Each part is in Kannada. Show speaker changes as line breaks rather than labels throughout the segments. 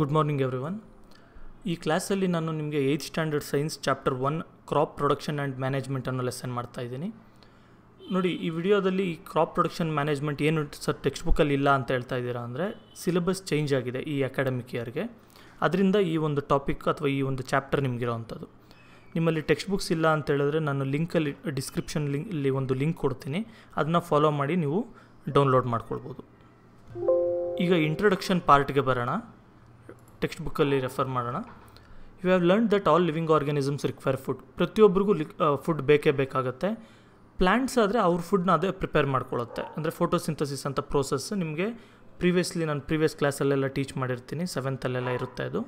ಗುಡ್ ಮಾರ್ನಿಂಗ್ ಎವ್ರಿ ಒನ್ ಈ ಕ್ಲಾಸಲ್ಲಿ ನಾನು ನಿಮಗೆ eighth standard science chapter one crop production and management ಅನ್ನೋ ಲೆಸನ್ ಮಾಡ್ತಾ ಇದ್ದೀನಿ ನೋಡಿ ಈ ವಿಡಿಯೋದಲ್ಲಿ ಈ ಕ್ರಾಪ್ ಪ್ರೊಡಕ್ಷನ್ ಮ್ಯಾನೇಜ್ಮೆಂಟ್ ಏನು ಸರ್ ಟೆಕ್ಸ್ಟ್ ಬುಕ್ಕಲ್ಲಿ ಇಲ್ಲ ಅಂತ ಹೇಳ್ತಾ ಇದ್ದೀರಾ ಅಂದರೆ ಸಿಲೆಬಸ್ ಚೇಂಜ್ ಆಗಿದೆ ಈ ಅಕಾಡೆಮಿಕ್ ಇಯರ್ಗೆ ಅದರಿಂದ ಈ ಒಂದು ಟಾಪಿಕ್ ಅಥವಾ ಈ ಒಂದು ಚಾಪ್ಟರ್ ನಿಮಗಿರೋವಂಥದ್ದು ನಿಮ್ಮಲ್ಲಿ ಟೆಕ್ಸ್ಟ್ ಬುಕ್ಸ್ ಇಲ್ಲ ಅಂತ ಹೇಳಿದ್ರೆ ನಾನು ಲಿಂಕಲ್ಲಿ ಡಿಸ್ಕ್ರಿಪ್ಷನ್ ಲಿಂಕ್ ಇಲ್ಲಿ ಒಂದು ಲಿಂಕ್ ಕೊಡ್ತೀನಿ ಅದನ್ನ ಫಾಲೋ ಮಾಡಿ ನೀವು ಡೌನ್ಲೋಡ್ ಮಾಡ್ಕೊಳ್ಬೋದು ಈಗ ಇಂಟ್ರೊಡಕ್ಷನ್ ಪಾರ್ಟ್ಗೆ ಬರೋಣ ಟೆಕ್ಸ್ಟ್ ಬುಕ್ಕಲ್ಲಿ ರೆಫರ್ ಮಾಡೋಣ you have learn that all living organisms require food ಪ್ರತಿಯೊಬ್ಬರಿಗೂ ಲಿಕ್ ಫುಡ್ ಬೇಕೇ ಬೇಕಾಗುತ್ತೆ ಪ್ಲ್ಯಾಂಟ್ಸ್ ಆದರೆ ಅವ್ರ ಫುಡ್ನ ಅದೇ ಪ್ರಿಪೇರ್ ಮಾಡ್ಕೊಳ್ಳುತ್ತೆ ಅಂದರೆ ಫೋಟೋಸಿಂಥಸಿಸ್ ಅಂತ ಪ್ರೋಸೆಸ್ ನಿಮಗೆ ಪ್ರೀವಿಯಸ್ಲಿ ನಾನು ಪ್ರೀವಿಯಸ್ ಕ್ಲಾಸಲ್ಲೆಲ್ಲ ಟೀಚ್ ಮಾಡಿರ್ತೀನಿ ಸೆವೆಂತಲ್ಲೆಲ್ಲ ಇರುತ್ತೆ ಅದು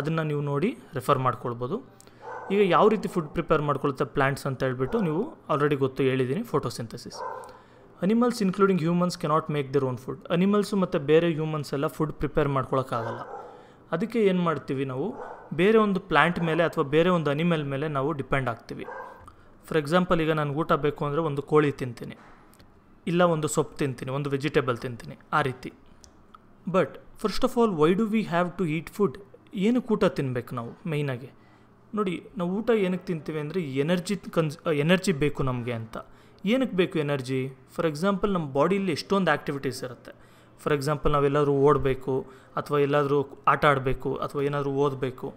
ಅದನ್ನು ನೀವು ನೋಡಿ ರೆಫರ್ ಮಾಡ್ಕೊಳ್ಬೋದು ಈಗ ಯಾವ ರೀತಿ ಫುಡ್ ಪ್ರಿಪೇರ್ ಮಾಡ್ಕೊಳುತ್ತೆ ಪ್ಲ್ಯಾಂಟ್ಸ್ ಅಂತ ಹೇಳ್ಬಿಟ್ಟು ನೀವು ಆಲ್ರೆಡಿ ಗೊತ್ತು ಹೇಳಿದ್ದೀನಿ photosynthesis animals including humans cannot make their own food animals ಮತ್ತು ಬೇರೆ ಹ್ಯೂಮನ್ಸ್ ಎಲ್ಲ ಫುಡ್ ಪ್ರಿಪೇರ್ ಮಾಡ್ಕೊಳ್ಳೋಕ್ಕಾಗಲ್ಲ ಅದಕ್ಕೆ ಏನು ಮಾಡ್ತೀವಿ ನಾವು ಬೇರೆ ಒಂದು ಪ್ಲ್ಯಾಂಟ್ ಮೇಲೆ ಅಥವಾ ಬೇರೆ ಒಂದು ಅನಿಮಲ್ ಮೇಲೆ ನಾವು ಡಿಪೆಂಡ್ ಆಗ್ತೀವಿ ಫಾರ್ ಎಕ್ಸಾಂಪಲ್ ಈಗ ನಾನು ಊಟ ಬೇಕು ಅಂದರೆ ಒಂದು ಕೋಳಿ ತಿಂತೀನಿ ಇಲ್ಲ ಒಂದು ಸೊಪ್ಪು ತಿಂತೀನಿ ಒಂದು ವೆಜಿಟೇಬಲ್ ತಿಂತೀನಿ ಆ ರೀತಿ but first of all why do we have to eat food ಏನಕ್ಕೆ ಊಟ ತಿನ್ನಬೇಕು ನಾವು ಮೈನಾಗಿ ನೋಡಿ ನಾವು ಊಟ ಏನಕ್ಕೆ ತಿಂತೀವಿ ಅಂದರೆ ಎನರ್ಜಿ ಕನ್ಸ್ ಎನರ್ಜಿ ಬೇಕು ನಮಗೆ ಅಂತ ಏನಕ್ಕೆ ಬೇಕು ಎನರ್ಜಿ ಫಾರ್ ಎಕ್ಸಾಂಪಲ್ ನಮ್ಮ ಬಾಡಿಯಲ್ಲಿ ಎಷ್ಟೊಂದು ಆ್ಯಕ್ಟಿವಿಟೀಸ್ ಇರುತ್ತೆ ಫಾರ್ ಎಕ್ಸಾಂಪಲ್ ನಾವೆಲ್ಲಾದರೂ ಓಡಬೇಕು ಅಥವಾ ಎಲ್ಲಾದರೂ ಆಟ ಆಡಬೇಕು ಅಥವಾ ಏನಾದರೂ ಓದಬೇಕು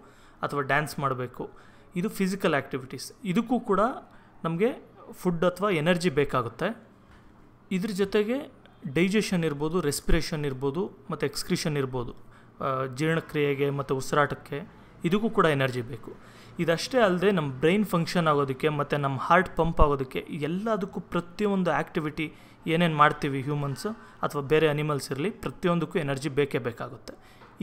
ಅಥವಾ ಡ್ಯಾನ್ಸ್ ಮಾಡಬೇಕು ಇದು ಫಿಸಿಕಲ್ ಆ್ಯಕ್ಟಿವಿಟೀಸ್ ಇದಕ್ಕೂ ಕೂಡ ನಮಗೆ ಫುಡ್ ಅಥವಾ ಎನರ್ಜಿ ಬೇಕಾಗುತ್ತೆ ಇದ್ರ ಜೊತೆಗೆ ಡೈಜೆಷನ್ ಇರ್ಬೋದು ರೆಸ್ಪಿರೇಷನ್ ಇರ್ಬೋದು ಮತ್ತು ಎಕ್ಸ್ಕ್ರಿಷನ್ ಇರ್ಬೋದು ಜೀರ್ಣಕ್ರಿಯೆಗೆ ಮತ್ತು ಉಸಿರಾಟಕ್ಕೆ ಇದಕ್ಕೂ ಕೂಡ ಎನರ್ಜಿ ಬೇಕು ಇದಷ್ಟೇ ಅಲ್ಲದೆ ನಮ್ಮ ಬ್ರೈನ್ ಫಂಕ್ಷನ್ ಆಗೋದಕ್ಕೆ ಮತ್ತು ನಮ್ಮ ಹಾರ್ಟ್ ಪಂಪ್ ಆಗೋದಕ್ಕೆ ಎಲ್ಲದಕ್ಕೂ ಪ್ರತಿಯೊಂದು ಆ್ಯಕ್ಟಿವಿಟಿ ಏನೇನು ಮಾಡ್ತೀವಿ ಹ್ಯೂಮನ್ಸು ಅಥವಾ ಬೇರೆ ಅನಿಮಲ್ಸ್ ಇರಲಿ ಪ್ರತಿಯೊಂದಕ್ಕೂ ಎನರ್ಜಿ ಬೇಕೇ ಬೇಕಾಗುತ್ತೆ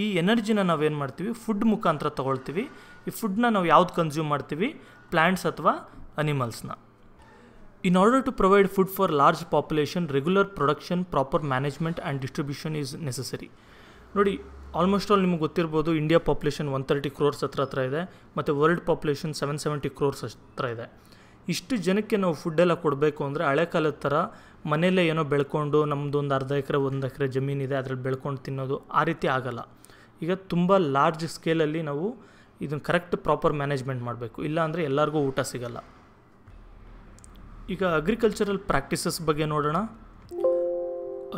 ಈ ಎನರ್ಜಿನ ನಾವೇನು ಮಾಡ್ತೀವಿ ಫುಡ್ ಮುಖಾಂತರ ತೊಗೊಳ್ತೀವಿ ಈ ಫುಡ್ನ ನಾವು ಯಾವ್ದು ಕನ್ಸ್ಯೂಮ್ ಮಾಡ್ತೀವಿ ಪ್ಲ್ಯಾಂಟ್ಸ್ ಅಥವಾ ಅನಿಮಲ್ಸ್ನ in order to provide food for large population regular production proper management and distribution is necessary ನೋಡಿ ಆಲ್ಮೋಸ್ಟ್ ಆಲ್ ನಿಮಗೆ ಗೊತ್ತಿರ್ಬೋದು India population one thirty crores ಹತ್ರ ಹತ್ರ ಇದೆ ಮತ್ತು world population seven seventy crores ಹತ್ರ ಇದೆ ಇಷ್ಟು ಜನಕ್ಕೆ ನಾವು ಫುಡ್ಡೆಲ್ಲ ಕೊಡಬೇಕು ಅಂದರೆ ಹಳೆ ಕಾಲದ ಥರ ಮನೆಯಲ್ಲೇ ಏನೋ ಬೆಳ್ಕೊಂಡು ನಮ್ಮದು ಒಂದು ಅರ್ಧ ಎಕರೆ ಒಂದು ಎಕರೆ ಜಮೀನಿದೆ ಅದರಲ್ಲಿ ಬೆಳ್ಕೊಂಡು ತಿನ್ನೋದು ಆ ರೀತಿ ಆಗೋಲ್ಲ ಈಗ ತುಂಬ ಲಾರ್ಜ್ ಸ್ಕೇಲಲ್ಲಿ ನಾವು ಇದನ್ನು ಕರೆಕ್ಟ್ ಪ್ರಾಪರ್ ಮ್ಯಾನೇಜ್ಮೆಂಟ್ ಮಾಡಬೇಕು ಇಲ್ಲಾಂದರೆ ಎಲ್ಲರಿಗೂ ಊಟ ಸಿಗಲ್ಲ ಈಗ ಅಗ್ರಿಕಲ್ಚರಲ್ ಪ್ರಾಕ್ಟೀಸಸ್ ಬಗ್ಗೆ ನೋಡೋಣ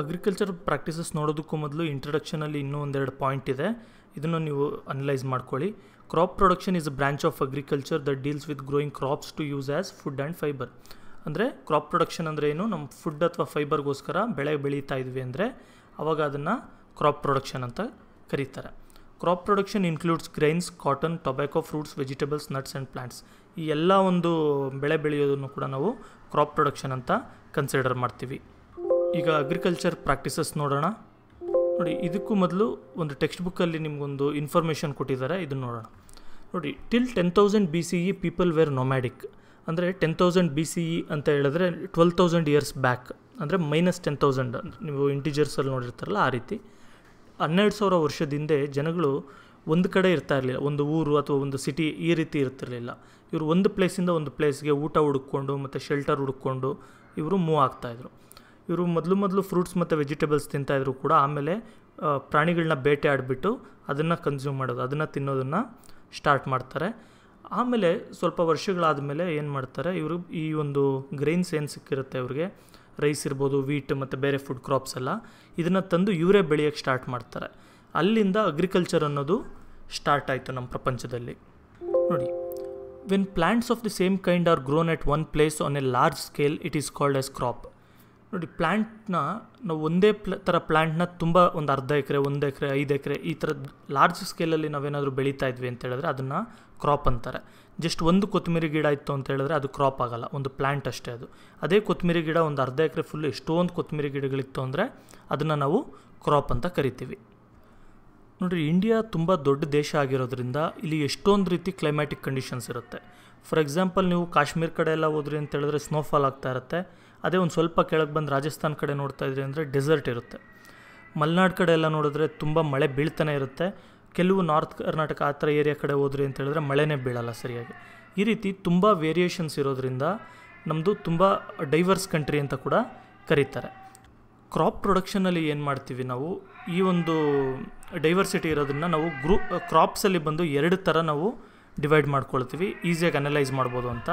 ಅಗ್ರಿಕಲ್ಚರ್ ಪ್ರಾಕ್ಟೀಸಸ್ ನೋಡೋದಕ್ಕೂ ಮೊದಲು ಇಂಟ್ರಡಕ್ಷನಲ್ಲಿ ಇನ್ನೂ ಒಂದೆರಡು ಪಾಯಿಂಟ್ ಇದೆ ಇದನ್ನು ನೀವು ಅನಲೈಸ್ ಮಾಡ್ಕೊಳ್ಳಿ crop production is a branch of agriculture that deals with growing crops to use as food and fibre ಅಂದರೆ ಕ್ರಾಪ್ ಪ್ರೊಡಕ್ಷನ್ ಅಂದರೆ ಏನು ನಮ್ಮ ಫುಡ್ ಅಥವಾ ಫೈಬರ್ಗೋಸ್ಕರ ಬೆಳೆ ಬೆಳೀತಾ ಇದ್ವಿ ಅಂದರೆ ಅವಾಗ ಅದನ್ನು ಕ್ರಾಪ್ ಪ್ರೊಡಕ್ಷನ್ ಅಂತ ಕರೀತಾರೆ crop production includes grains cotton tobacco fruits vegetables nuts and plants ಈ ಎಲ್ಲ ಒಂದು ಬೆಳೆ ಬೆಳೆಯೋದನ್ನು ಕೂಡ ನಾವು ಕ್ರಾಪ್ ಪ್ರೊಡಕ್ಷನ್ ಅಂತ ಕನ್ಸಿಡರ್ ಮಾಡ್ತೀವಿ ಈಗ ಅಗ್ರಿಕಲ್ಚರ್ ಪ್ರಾಕ್ಟೀಸಸ್ ನೋಡೋಣ ನೋಡಿ ಇದಕ್ಕೂ ಮೊದಲು ಒಂದು ಟೆಕ್ಸ್ಟ್ ಬುಕ್ಕಲ್ಲಿ ನಿಮಗೊಂದು ಇನ್ಫಾರ್ಮೇಷನ್ ಕೊಟ್ಟಿದ್ದಾರೆ ಇದನ್ನು ನೋಡೋಣ ನೋಡಿ till ten thousand B C E people were nomadic ಅಂದರೆ ten thousand B C E ಅಂತ ಹೇಳಿದ್ರೆ ಟ್ವೆಲ್ ತೌಸಂಡ್ ಇಯರ್ಸ್ ಬ್ಯಾಕ್ ಅಂದರೆ ಮೈನಸ್ ಟೆನ್ ತೌಸಂಡ್ ನೀವು ಇಂಟಿಜರ್ಸಲ್ಲಿ ನೋಡಿರ್ತಾರಲ್ಲ ಆ ರೀತಿ ಹನ್ನೆರಡು ಸಾವಿರ ವರ್ಷದ ಹಿಂದೆ ಜನಗಳು ಒಂದು ಕಡೆ ಇರ್ತಾ ಇರಲಿಲ್ಲ ಒಂದು ಊರು ಅಥವಾ ಒಂದು ಸಿಟಿ ಈ ರೀತಿ ಇರ್ತಿರಲಿಲ್ಲ ಇವರು ಒಂದು ಪ್ಲೇಸಿಂದ ಒಂದು ಪ್ಲೇಸ್ಗೆ ಊಟ ಹುಡುಕೊಂಡು ಮತ್ತು ಶೆಲ್ಟರ್ ಹುಡುಕೊಂಡು ಇವರು ಮೂವ್ ಆಗ್ತಾಯಿದ್ರು ಇವರು ಮೊದಲು ಮೊದಲು ಫ್ರೂಟ್ಸ್ ಮತ್ತು ವೆಜಿಟೇಬಲ್ಸ್ ತಿಂತಾಯಿದ್ರು ಕೂಡ ಆಮೇಲೆ ಪ್ರಾಣಿಗಳನ್ನ ಬೇಟೆ ಆಡಿಬಿಟ್ಟು ಅದನ್ನು ಕನ್ಸ್ಯೂಮ್ ಮಾಡೋದು ಅದನ್ನು ತಿನ್ನೋದನ್ನು ಸ್ಟಾರ್ಟ್ ಮಾಡ್ತಾರೆ ಆಮೇಲೆ ಸ್ವಲ್ಪ ವರ್ಷಗಳಾದ ಮೇಲೆ ಏನು ಮಾಡ್ತಾರೆ ಇವರು ಈ ಒಂದು ಗ್ರೈನ್ಸ್ ಏನು ಸಿಕ್ಕಿರುತ್ತೆ ಇವ್ರಿಗೆ ರೈಸ್ ಇರ್ಬೋದು ವೀಟ್ ಮತ್ತು ಬೇರೆ ಫುಡ್ ಕ್ರಾಪ್ಸ್ ಎಲ್ಲ ಇದನ್ನು ತಂದು ಇವರೇ ಬೆಳೆಯೋಕ್ಕೆ ಸ್ಟಾರ್ಟ್ ಮಾಡ್ತಾರೆ ಅಲ್ಲಿಂದ ಅಗ್ರಿಕಲ್ಚರ್ ಅನ್ನೋದು ಸ್ಟಾರ್ಟ್ ಆಯಿತು ನಮ್ಮ ಪ್ರಪಂಚದಲ್ಲಿ ನೋಡಿ when plants of the same kind are grown at one place on a large scale it is called as crop ನೋಡಿ ಪ್ಲ್ಯಾಂಟ್ನ ನಾವು ಒಂದೇ ಪ್ಲ ಥರ ಪ್ಲ್ಯಾಂಟ್ನ ತುಂಬ ಒಂದು ಅರ್ಧ ಎಕರೆ ಒಂದು ಎಕರೆ ಐದು ಎಕರೆ ಈ ಥರದ್ದು ಲಾರ್ಜ್ ಸ್ಕೇಲಲ್ಲಿ ನಾವೇನಾದರೂ ಬೆಳೀತಾ ಇದ್ವಿ ಅಂತ ಹೇಳಿದ್ರೆ ಅದನ್ನು ಕ್ರಾಪ್ ಅಂತಾರೆ ಜಸ್ಟ್ ಒಂದು ಕೊತ್ತಂಬರಿ ಗಿಡ ಇತ್ತು ಅಂತ ಹೇಳಿದ್ರೆ ಅದು ಕ್ರಾಪ್ ಆಗಲ್ಲ ಒಂದು ಪ್ಲ್ಯಾಂಟ್ ಅಷ್ಟೇ ಅದು ಅದೇ ಕೊತ್ತಂಬರಿ ಗಿಡ ಒಂದು ಅರ್ಧ ಎಕರೆ ಫುಲ್ ಎಷ್ಟೊಂದು ಕೊತ್ತಂಬರಿ ಗಿಡಗಳಿತ್ತು ಅಂದರೆ ಅದನ್ನು ನಾವು ಕ್ರಾಪ್ ಅಂತ ಕರಿತೀವಿ ನೋಡಿರಿ ಇಂಡಿಯಾ ತುಂಬ ದೊಡ್ಡ ದೇಶ ಆಗಿರೋದ್ರಿಂದ ಇಲ್ಲಿ ಎಷ್ಟೊಂದು ರೀತಿ ಕ್ಲೈಮ್ಯಾಟಿಕ್ ಕಂಡೀಷನ್ಸ್ ಇರುತ್ತೆ ಫಾರ್ ಎಕ್ಸಾಂಪಲ್ ನೀವು ಕಾಶ್ಮೀರ್ ಕಡೆ ಎಲ್ಲ ಹೋದ್ರಿ ಅಂತ ಹೇಳಿದ್ರೆ ಸ್ನೋಫಾಲ್ ಆಗ್ತಾ ಇರುತ್ತೆ ಅದೇ ಒಂದು ಸ್ವಲ್ಪ ಕೆಳಗೆ ಬಂದು ರಾಜಸ್ಥಾನ್ ಕಡೆ ನೋಡ್ತಾ ಇದ್ರಿ ಅಂದರೆ ಡೆಸರ್ಟ್ ಇರುತ್ತೆ ಮಲೆನಾಡು ಕಡೆ ಎಲ್ಲ ನೋಡಿದ್ರೆ ತುಂಬ ಮಳೆ ಬೀಳ್ತಾನೆ ಇರುತ್ತೆ ಕೆಲವು ನಾರ್ತ್ ಕರ್ನಾಟಕ ಆ ಥರ ಏರಿಯಾ ಕಡೆ ಹೋದ್ರಿ ಅಂತ ಹೇಳಿದ್ರೆ ಮಳೆನೇ ಬೀಳಲ್ಲ ಸರಿಯಾಗಿ ಈ ರೀತಿ ತುಂಬ ವೇರಿಯೇಷನ್ಸ್ ಇರೋದ್ರಿಂದ ನಮ್ಮದು ತುಂಬ ಡೈವರ್ಸ್ ಕಂಟ್ರಿ ಅಂತ ಕೂಡ ಕರೀತಾರೆ ಕ್ರಾಪ್ ಪ್ರೊಡಕ್ಷನಲ್ಲಿ ಏನು ಮಾಡ್ತೀವಿ ನಾವು ಈ ಒಂದು ಡೈವರ್ಸಿಟಿ ಇರೋದನ್ನು ನಾವು ಗ್ರೂ ಕ್ರಾಪ್ಸಲ್ಲಿ ಬಂದು ಎರಡು ಥರ ನಾವು ಡಿವೈಡ್ ಮಾಡ್ಕೊಳ್ತೀವಿ ಈಸಿಯಾಗಿ ಅನಲೈಸ್ ಮಾಡ್ಬೋದು ಅಂತ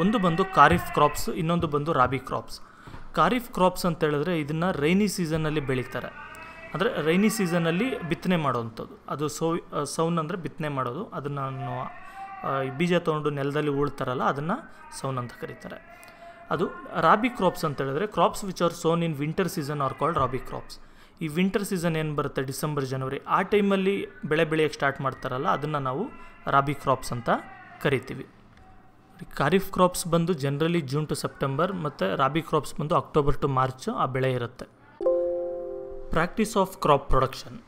ಒಂದು ಬಂದು ಖಾರಿಫ್ ಕ್ರಾಪ್ಸ್ ಇನ್ನೊಂದು ಬಂದು ರಾಬಿ ಕ್ರಾಪ್ಸ್ ಖಾರಿಫ್ ಕ್ರಾಪ್ಸ್ ಅಂತ ಹೇಳಿದ್ರೆ ಇದನ್ನು ರೈನಿ ಸೀಸನ್ನಲ್ಲಿ ಬೆಳೀತಾರೆ ಅಂದರೆ ರೈನಿ ಸೀಸನ್ನಲ್ಲಿ ಬಿತ್ತನೆ ಮಾಡೋವಂಥದ್ದು ಅದು ಸೌ ಸೌನ್ ಅಂದರೆ ಬಿತ್ತನೆ ಮಾಡೋದು ಅದನ್ನು ಬೀಜ ತೊಗೊಂಡು ನೆಲದಲ್ಲಿ ಉಳ್ತಾರಲ್ಲ ಅದನ್ನು ಸೌನ್ ಅಂತ ಕರೀತಾರೆ ಅದು ರಾಬಿ ಕ್ರಾಪ್ಸ್ ಅಂತ ಹೇಳಿದ್ರೆ crops which are sown in winter season are called rabi crops ಈ ವಿಂಟರ್ ಸೀಸನ್ ಏನು ಬರುತ್ತೆ ಡಿಸೆಂಬರ್ ಜನವರಿ ಆ ಟೈಮಲ್ಲಿ ಬೆಳೆ ಬೆಳೆಯೋಕ್ಕೆ ಸ್ಟಾರ್ಟ್ ಮಾಡ್ತಾರಲ್ಲ ಅದನ್ನು ನಾವು ರಾಬಿ ಕ್ರಾಪ್ಸ್ ಅಂತ ಕರಿತೀವಿ ಖಾರಿಫ್ ಕ್ರಾಪ್ಸ್ ಬಂದು ಜನರಲಿ ಜೂನ್ ಟು ಸೆಪ್ಟೆಂಬರ್ ಮತ್ತು ರಾಬಿ ಕ್ರಾಪ್ಸ್ ಬಂದು ಅಕ್ಟೋಬರ್ ಟು ಮಾರ್ಚ್ ಆ ಬೆಳೆ ಇರುತ್ತೆ ಪ್ರಾಕ್ಟೀಸ್ ಆಫ್ ಕ್ರಾಪ್ ಪ್ರೊಡಕ್ಷನ್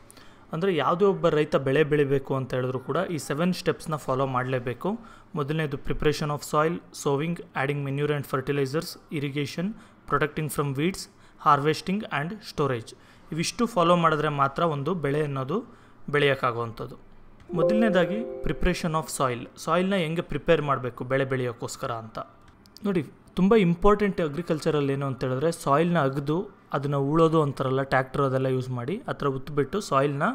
ಅಂದರೆ ಯಾವುದೇ ಒಬ್ಬ ರೈತ ಬೆಳೆ ಬೆಳಿಬೇಕು ಅಂತ ಹೇಳಿದ್ರು ಕೂಡ ಈ ಸೆವೆನ್ ಸ್ಟೆಪ್ಸ್ನ ಫಾಲೋ ಮಾಡಲೇಬೇಕು ಮೊದಲನೇದು preparation of soil sowing adding manure and fertilisers irrigation protecting from weeds harvesting and storage ಇವಿಷ್ಟು ಫಾಲೋ ಮಾಡಿದ್ರೆ ಮಾತ್ರ ಒಂದು ಬೆಳೆ ಅನ್ನೋದು ಬೆಳೆಯೋಕ್ಕಾಗುವಂಥದ್ದು ಮೊದಲನೇದಾಗಿ ಪ್ರಿಪ್ರೇಷನ್ ಆಫ್ ಸಾಯಿಲ್ ಸಾಯಿಲ್ನ ಹೆಂಗೆ ಪ್ರಿಪೇರ್ ಮಾಡಬೇಕು ಬೆಳೆ ಬೆಳೆಯೋಕ್ಕೋಸ್ಕರ ಅಂತ ನೋಡಿ ತುಂಬ ಇಂಪಾರ್ಟೆಂಟ್ ಅಗ್ರಿಕಲ್ಚರಲ್ಲಿ ಏನು ಅಂತ ಹೇಳಿದ್ರೆ ಸಾಯಿಲ್ನ ಅಗದು ಅದನ್ನು ಉಳೋದು ಅಂತಾರಲ್ಲ ಟ್ಯಾಕ್ಟರ್ ಅದೆಲ್ಲ ಯೂಸ್ ಮಾಡಿ ಆ ಥರ ಉತ್ತುಬಿಟ್ಟು ಸಾಯಿಲ್ನ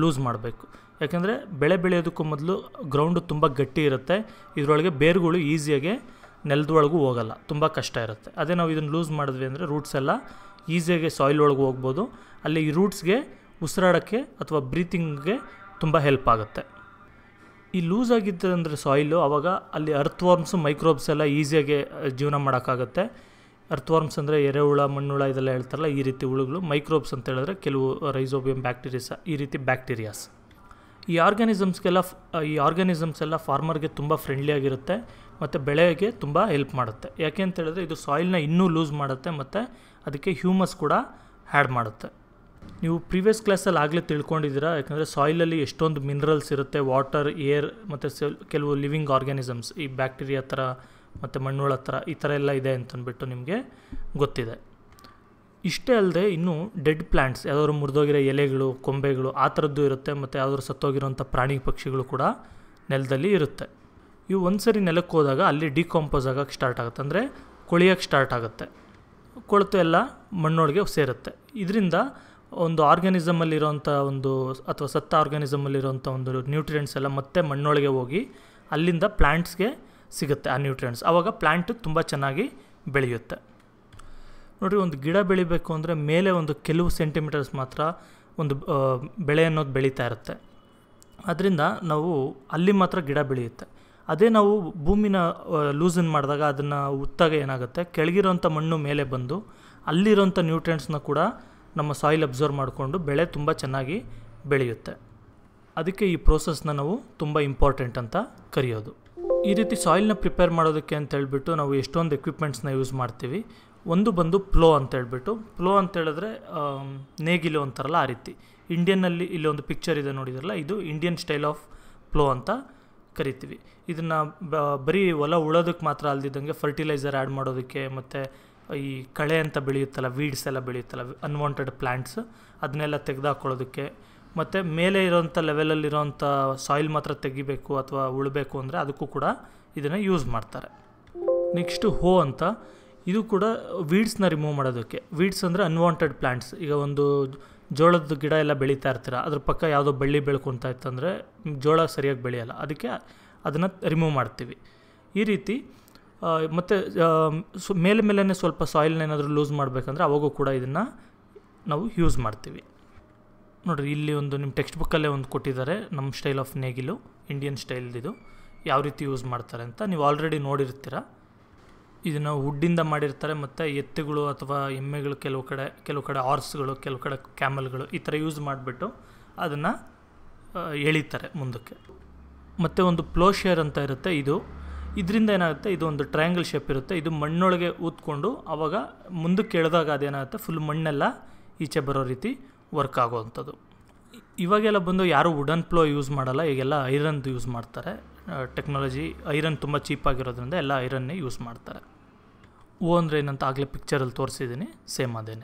ಲೂಸ್ ಮಾಡಬೇಕು ಯಾಕೆಂದರೆ ಬೆಳೆ ಬೆಳೆಯೋದಕ್ಕೂ ಮೊದಲು ಗ್ರೌಂಡು ತುಂಬ ಗಟ್ಟಿ ಇರುತ್ತೆ ಇದರೊಳಗೆ ಬೇರುಗಳು ಈಸಿಯಾಗಿ ನೆಲದೊಳಗೂ ಹೋಗಲ್ಲ ತುಂಬ ಕಷ್ಟ ಇರುತ್ತೆ ಅದೇ ನಾವು ಇದನ್ನು ಲೂಸ್ ಮಾಡಿದ್ವಿ ಅಂದರೆ ರೂಟ್ಸ್ ಎಲ್ಲ ಈಸಿಯಾಗಿ ಸಾಯಿಲ್ ಒಳಗೆ ಹೋಗ್ಬೋದು ಅಲ್ಲಿ ಈ ರೂಟ್ಸ್ಗೆ ಉಸಿರಾಡೋಕ್ಕೆ ಅಥವಾ ಬ್ರೀತಿಂಗ್ಗೆ ತುಂಬ ಹೆಲ್ಪ್ ಆಗುತ್ತೆ ಈ ಲೂಸ್ ಅಂದರೆ ಸಾಯಿಲು ಆವಾಗ ಅಲ್ಲಿ ಅರ್ಥವಾರ್ಮ್ಸು ಮೈಕ್ರೋಬ್ಸ್ ಎಲ್ಲ ಈಸಿಯಾಗಿ ಜೀವನ ಮಾಡೋಕ್ಕಾಗತ್ತೆ ವಾರ್ಮ್ಸ್ ಅಂದರೆ ಎರೆಹುಳ ಮಣ್ಣುಳ ಇದೆಲ್ಲ ಹೇಳ್ತಾರಲ್ಲ ಈ ರೀತಿ ಹುಳುಗಳು ಮೈಕ್ರೋಬ್ಸ್ ಅಂತ ಹೇಳಿದ್ರೆ ಕೆಲವು ರೈಸೋಬಿಯಂ ಬ್ಯಾಕ್ಟೀರಿಯಾಸ್ ಈ ರೀತಿ ಬ್ಯಾಕ್ಟೀರಿಯಾಸ್ ಈ ಆರ್ಗ್ಯಾನಿಸಮ್ಸ್ಗೆಲ್ಲ ಈ ಆರ್ಗ್ಯಾನಿಸಮ್ಸ್ ಎಲ್ಲ ಫಾರ್ಮರ್ಗೆ ತುಂಬ ಆಗಿರುತ್ತೆ ಮತ್ತು ಬೆಳೆಗೆ ತುಂಬ ಹೆಲ್ಪ್ ಮಾಡುತ್ತೆ ಯಾಕೆ ಅಂತ ಹೇಳಿದ್ರೆ ಇದು ಸಾಯಿಲ್ನ ಇನ್ನೂ ಲೂಸ್ ಮಾಡುತ್ತೆ ಮತ್ತು ಅದಕ್ಕೆ ಹ್ಯೂಮಸ್ ಕೂಡ ಆ್ಯಡ್ ಮಾಡುತ್ತೆ ನೀವು ಪ್ರೀವಿಯಸ್ ಕ್ಲಾಸಲ್ಲಿ ಆಗಲೇ ತಿಳ್ಕೊಂಡಿದ್ದೀರಾ ಯಾಕಂದರೆ ಸಾಯಿಲಲ್ಲಿ ಎಷ್ಟೊಂದು ಮಿನರಲ್ಸ್ ಇರುತ್ತೆ ವಾಟರ್ ಏರ್ ಮತ್ತು ಕೆಲವು ಲಿವಿಂಗ್ ಆರ್ಗ್ಯಾನಿಸಮ್ಸ್ ಈ ಬ್ಯಾಕ್ಟೀರಿಯಾ ಥರ ಮತ್ತು ಮಣ್ಣುಳ ಥರ ಈ ಥರ ಎಲ್ಲ ಇದೆ ಅಂತಂದ್ಬಿಟ್ಟು ನಿಮಗೆ ಗೊತ್ತಿದೆ ಇಷ್ಟೇ ಅಲ್ಲದೆ ಇನ್ನೂ ಡೆಡ್ ಪ್ಲ್ಯಾಂಟ್ಸ್ ಯಾವ್ದಾದ್ರು ಮುರಿದೋಗಿರೋ ಎಲೆಗಳು ಕೊಂಬೆಗಳು ಆ ಥರದ್ದು ಇರುತ್ತೆ ಮತ್ತು ಯಾವುದಾದ್ರು ಸತ್ತೋಗಿರೋಂಥ ಪ್ರಾಣಿ ಪಕ್ಷಿಗಳು ಕೂಡ ನೆಲದಲ್ಲಿ ಇರುತ್ತೆ ಇವು ಒಂದು ಸರಿ ನೆಲಕ್ಕೆ ಹೋದಾಗ ಅಲ್ಲಿ ಡಿಕಾಂಪೋಸ್ ಆಗೋಕ್ಕೆ ಸ್ಟಾರ್ಟ್ ಆಗುತ್ತೆ ಅಂದರೆ ಕೊಳಿಯೋಕ್ಕೆ ಸ್ಟಾರ್ಟ್ ಆಗುತ್ತೆ ಕೊಳತು ಎಲ್ಲ ಮಣ್ಣೊಳಗೆ ಸೇರುತ್ತೆ ಇದರಿಂದ ಒಂದು ಆರ್ಗ್ಯಾನಿಸಮಲ್ಲಿರೋಂಥ ಒಂದು ಅಥವಾ ಸತ್ತ ಆರ್ಗ್ಯಾನಿಸಮಲ್ಲಿರೋಂಥ ಒಂದು ನ್ಯೂಟ್ರಿಯೆಂಟ್ಸ್ ಎಲ್ಲ ಮತ್ತೆ ಮಣ್ಣೊಳಗೆ ಹೋಗಿ ಅಲ್ಲಿಂದ ಪ್ಲ್ಯಾಂಟ್ಸ್ಗೆ ಸಿಗುತ್ತೆ ಆ ನ್ಯೂಟ್ರಿಯೆಂಟ್ಸ್ ಆವಾಗ ಪ್ಲ್ಯಾಂಟ್ ತುಂಬ ಚೆನ್ನಾಗಿ ಬೆಳೆಯುತ್ತೆ ನೋಡಿರಿ ಒಂದು ಗಿಡ ಬೆಳಿಬೇಕು ಅಂದರೆ ಮೇಲೆ ಒಂದು ಕೆಲವು ಸೆಂಟಿಮೀಟರ್ಸ್ ಮಾತ್ರ ಒಂದು ಬೆಳೆ ಅನ್ನೋದು ಬೆಳೀತಾ ಇರುತ್ತೆ ಅದರಿಂದ ನಾವು ಅಲ್ಲಿ ಮಾತ್ರ ಗಿಡ ಬೆಳೆಯುತ್ತೆ ಅದೇ ನಾವು ಭೂಮಿನ ಲೂಸನ್ ಮಾಡಿದಾಗ ಅದನ್ನು ಉತ್ತಾಗ ಏನಾಗುತ್ತೆ ಕೆಳಗಿರೋಂಥ ಮಣ್ಣು ಮೇಲೆ ಬಂದು ಅಲ್ಲಿರೋಂಥ ನ್ಯೂಟ್ರಿಯೆಂಟ್ಸ್ನ ಕೂಡ ನಮ್ಮ ಸಾಯಿಲ್ ಅಬ್ಸರ್ವ್ ಮಾಡಿಕೊಂಡು ಬೆಳೆ ತುಂಬ ಚೆನ್ನಾಗಿ ಬೆಳೆಯುತ್ತೆ ಅದಕ್ಕೆ ಈ ಪ್ರೋಸೆಸ್ನ ನಾವು ತುಂಬ ಇಂಪಾರ್ಟೆಂಟ್ ಅಂತ ಕರೆಯೋದು ಈ ರೀತಿ ಸಾಯಿಲ್ನ ಪ್ರಿಪೇರ್ ಮಾಡೋದಕ್ಕೆ ಅಂತ ಹೇಳ್ಬಿಟ್ಟು ನಾವು ಎಷ್ಟೊಂದು ಎಕ್ವಿಪ್ಮೆಂಟ್ಸ್ನ ಯೂಸ್ ಮಾಡ್ತೀವಿ ಒಂದು ಬಂದು ಪ್ಲೋ ಅಂತ ಹೇಳ್ಬಿಟ್ಟು ಪ್ಲೋ ಅಂತ ಹೇಳಿದ್ರೆ ನೇಗಿಲು ಅಂತಾರಲ್ಲ ಆ ರೀತಿ ಇಂಡಿಯನ್ನಲ್ಲಿ ಇಲ್ಲೊಂದು ಪಿಕ್ಚರ್ ಇದೆ ನೋಡಿದ್ರಲ್ಲ ಇದು ಇಂಡಿಯನ್ ಸ್ಟೈಲ್ ಆಫ್ ಪ್ಲೋ ಅಂತ ಕರಿತೀವಿ ಇದನ್ನು ಬರೀ ಹೊಲ ಉಳೋದಕ್ಕೆ ಮಾತ್ರ ಅಲ್ದಿದ್ದಂಗೆ ಫರ್ಟಿಲೈಸರ್ ಆ್ಯಡ್ ಮಾಡೋದಕ್ಕೆ ಮತ್ತು ಈ ಕಳೆ ಅಂತ ಬೆಳೆಯುತ್ತಲ್ಲ ವೀಡ್ಸ್ ಎಲ್ಲ ಬೆಳೆಯುತ್ತಲ್ಲ ಅನ್ವಾಂಟೆಡ್ ಪ್ಲ್ಯಾಂಟ್ಸ್ ಅದನ್ನೆಲ್ಲ ತೆಗೆದುಹಾಕೊಳ್ಳೋದಕ್ಕೆ ಮತ್ತು ಮೇಲೆ ಇರೋಂಥ ಲೆವೆಲಲ್ಲಿರೋಂಥ ಸಾಯಿಲ್ ಮಾತ್ರ ತೆಗಿಬೇಕು ಅಥವಾ ಉಳಬೇಕು ಅಂದರೆ ಅದಕ್ಕೂ ಕೂಡ ಇದನ್ನು ಯೂಸ್ ಮಾಡ್ತಾರೆ ನೆಕ್ಸ್ಟು ಹೋ ಅಂತ ಇದು ಕೂಡ ವೀಡ್ಸ್ನ ರಿಮೂವ್ ಮಾಡೋದಕ್ಕೆ ವೀಡ್ಸ್ ಅಂದರೆ ಅನ್ವಾಂಟೆಡ್ ಪ್ಲ್ಯಾಂಟ್ಸ್ ಈಗ ಒಂದು ಜೋಳದ ಗಿಡ ಎಲ್ಲ ಬೆಳೀತಾ ಇರ್ತೀರ ಅದ್ರ ಪಕ್ಕ ಯಾವುದೋ ಬಳ್ಳಿ ಬೆಳ್ಕೊತಾ ಇತ್ತಂದರೆ ಜೋಳ ಸರಿಯಾಗಿ ಬೆಳೆಯಲ್ಲ ಅದಕ್ಕೆ ಅದನ್ನು ರಿಮೂವ್ ಮಾಡ್ತೀವಿ ಈ ರೀತಿ ಮತ್ತು ಸೊ ಮೇಲೆ ಮೇಲೇ ಸ್ವಲ್ಪ ಸಾಯಿಲ್ನ ಏನಾದರೂ ಲೂಸ್ ಮಾಡಬೇಕಂದ್ರೆ ಅವಾಗೂ ಕೂಡ ಇದನ್ನು ನಾವು ಯೂಸ್ ಮಾಡ್ತೀವಿ ನೋಡಿರಿ ಇಲ್ಲಿ ಒಂದು ನಿಮ್ಮ ಟೆಕ್ಸ್ಟ್ ಬುಕ್ಕಲ್ಲೇ ಒಂದು ಕೊಟ್ಟಿದ್ದಾರೆ ನಮ್ಮ ಸ್ಟೈಲ್ ಆಫ್ ನೇಗಿಲು ಇಂಡಿಯನ್ ಸ್ಟೈಲ್ದಿದು ಯಾವ ರೀತಿ ಯೂಸ್ ಮಾಡ್ತಾರೆ ಅಂತ ನೀವು ಆಲ್ರೆಡಿ ನೋಡಿರ್ತೀರ ಇದನ್ನು ವುಡ್ಡಿಂದ ಮಾಡಿರ್ತಾರೆ ಮತ್ತು ಎತ್ತುಗಳು ಅಥವಾ ಎಮ್ಮೆಗಳು ಕೆಲವು ಕಡೆ ಕೆಲವು ಕಡೆ ಆರ್ಸ್ಗಳು ಕೆಲವು ಕಡೆ ಕ್ಯಾಮಲ್ಗಳು ಈ ಥರ ಯೂಸ್ ಮಾಡಿಬಿಟ್ಟು ಅದನ್ನು ಎಳಿತಾರೆ ಮುಂದಕ್ಕೆ ಮತ್ತು ಒಂದು ಪ್ಲೋ ಶೇರ್ ಅಂತ ಇರುತ್ತೆ ಇದು ಇದರಿಂದ ಏನಾಗುತ್ತೆ ಇದು ಒಂದು ಟ್ರಯಾಂಗಲ್ ಶೇಪ್ ಇರುತ್ತೆ ಇದು ಮಣ್ಣೊಳಗೆ ಊದ್ಕೊಂಡು ಆವಾಗ ಮುಂದಕ್ಕೆ ಎಳೆದಾಗ ಅದೇನಾಗುತ್ತೆ ಫುಲ್ ಮಣ್ಣೆಲ್ಲ ಈಚೆ ಬರೋ ರೀತಿ ವರ್ಕ್ ಆಗೋವಂಥದ್ದು ಇವಾಗೆಲ್ಲ ಬಂದು ಯಾರೂ ವುಡನ್ ಪ್ಲೋ ಯೂಸ್ ಮಾಡಲ್ಲ ಈಗೆಲ್ಲ ಐರನ್ದು ಯೂಸ್ ಮಾಡ್ತಾರೆ ಟೆಕ್ನಾಲಜಿ ಐರನ್ ತುಂಬ ಚೀಪಾಗಿರೋದ್ರಿಂದ ಎಲ್ಲ ಐರನ್ನೇ ಯೂಸ್ ಮಾಡ್ತಾರೆ ಓ ಅಂದರೆ ಏನಂತ ಆಗಲೇ ಪಿಕ್ಚರಲ್ಲಿ ತೋರಿಸಿದ್ದೀನಿ ಸೇಮ್ ಅದೇ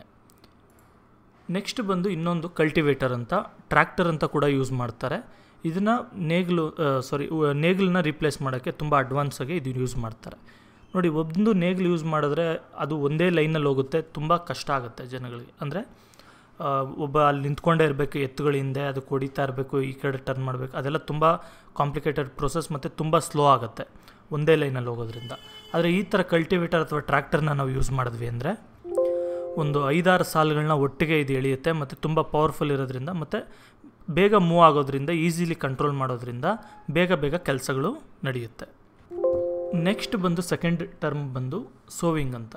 ನೆಕ್ಸ್ಟ್ ಬಂದು ಇನ್ನೊಂದು ಕಲ್ಟಿವೇಟರ್ ಅಂತ ಟ್ರ್ಯಾಕ್ಟರ್ ಅಂತ ಕೂಡ ಯೂಸ್ ಮಾಡ್ತಾರೆ ಇದನ್ನು ನೇಗಿಲು ಸಾರಿ ನೇಗ್ಲನ್ನ ರಿಪ್ಲೇಸ್ ಮಾಡೋಕ್ಕೆ ತುಂಬ ಅಡ್ವಾನ್ಸಾಗಿ ಇದನ್ನ ಯೂಸ್ ಮಾಡ್ತಾರೆ ನೋಡಿ ಒಂದು ನೇಗಿಲು ಯೂಸ್ ಮಾಡಿದ್ರೆ ಅದು ಒಂದೇ ಲೈನಲ್ಲಿ ಹೋಗುತ್ತೆ ತುಂಬ ಕಷ್ಟ ಆಗುತ್ತೆ ಜನಗಳಿಗೆ ಅಂದರೆ ಒಬ್ಬ ಅಲ್ಲಿ ನಿಂತ್ಕೊಂಡೇ ಇರಬೇಕು ಎತ್ತುಗಳ ಹಿಂದೆ ಅದಕ್ಕೆ ಹೊಡಿತಾ ಇರಬೇಕು ಈ ಕಡೆ ಟರ್ನ್ ಮಾಡಬೇಕು ಅದೆಲ್ಲ ತುಂಬ ಕಾಂಪ್ಲಿಕೇಟೆಡ್ ಪ್ರೊಸೆಸ್ ಮತ್ತು ತುಂಬ ಸ್ಲೋ ಆಗುತ್ತೆ ಒಂದೇ ಲೈನಲ್ಲಿ ಹೋಗೋದ್ರಿಂದ ಆದರೆ ಈ ಥರ ಕಲ್ಟಿವೇಟರ್ ಅಥವಾ ಟ್ರ್ಯಾಕ್ಟರ್ನ ನಾವು ಯೂಸ್ ಮಾಡಿದ್ವಿ ಅಂದರೆ ಒಂದು ಐದಾರು ಸಾಲುಗಳನ್ನ ಒಟ್ಟಿಗೆ ಇದು ಎಳೆಯುತ್ತೆ ಮತ್ತು ತುಂಬ ಪವರ್ಫುಲ್ ಇರೋದ್ರಿಂದ ಮತ್ತು ಬೇಗ ಮೂವ್ ಆಗೋದ್ರಿಂದ ಈಸಿಲಿ ಕಂಟ್ರೋಲ್ ಮಾಡೋದ್ರಿಂದ ಬೇಗ ಬೇಗ ಕೆಲಸಗಳು ನಡೆಯುತ್ತೆ ನೆಕ್ಸ್ಟ್ ಬಂದು ಸೆಕೆಂಡ್ ಟರ್ಮ್ ಬಂದು ಸೋವಿಂಗ್ ಅಂತ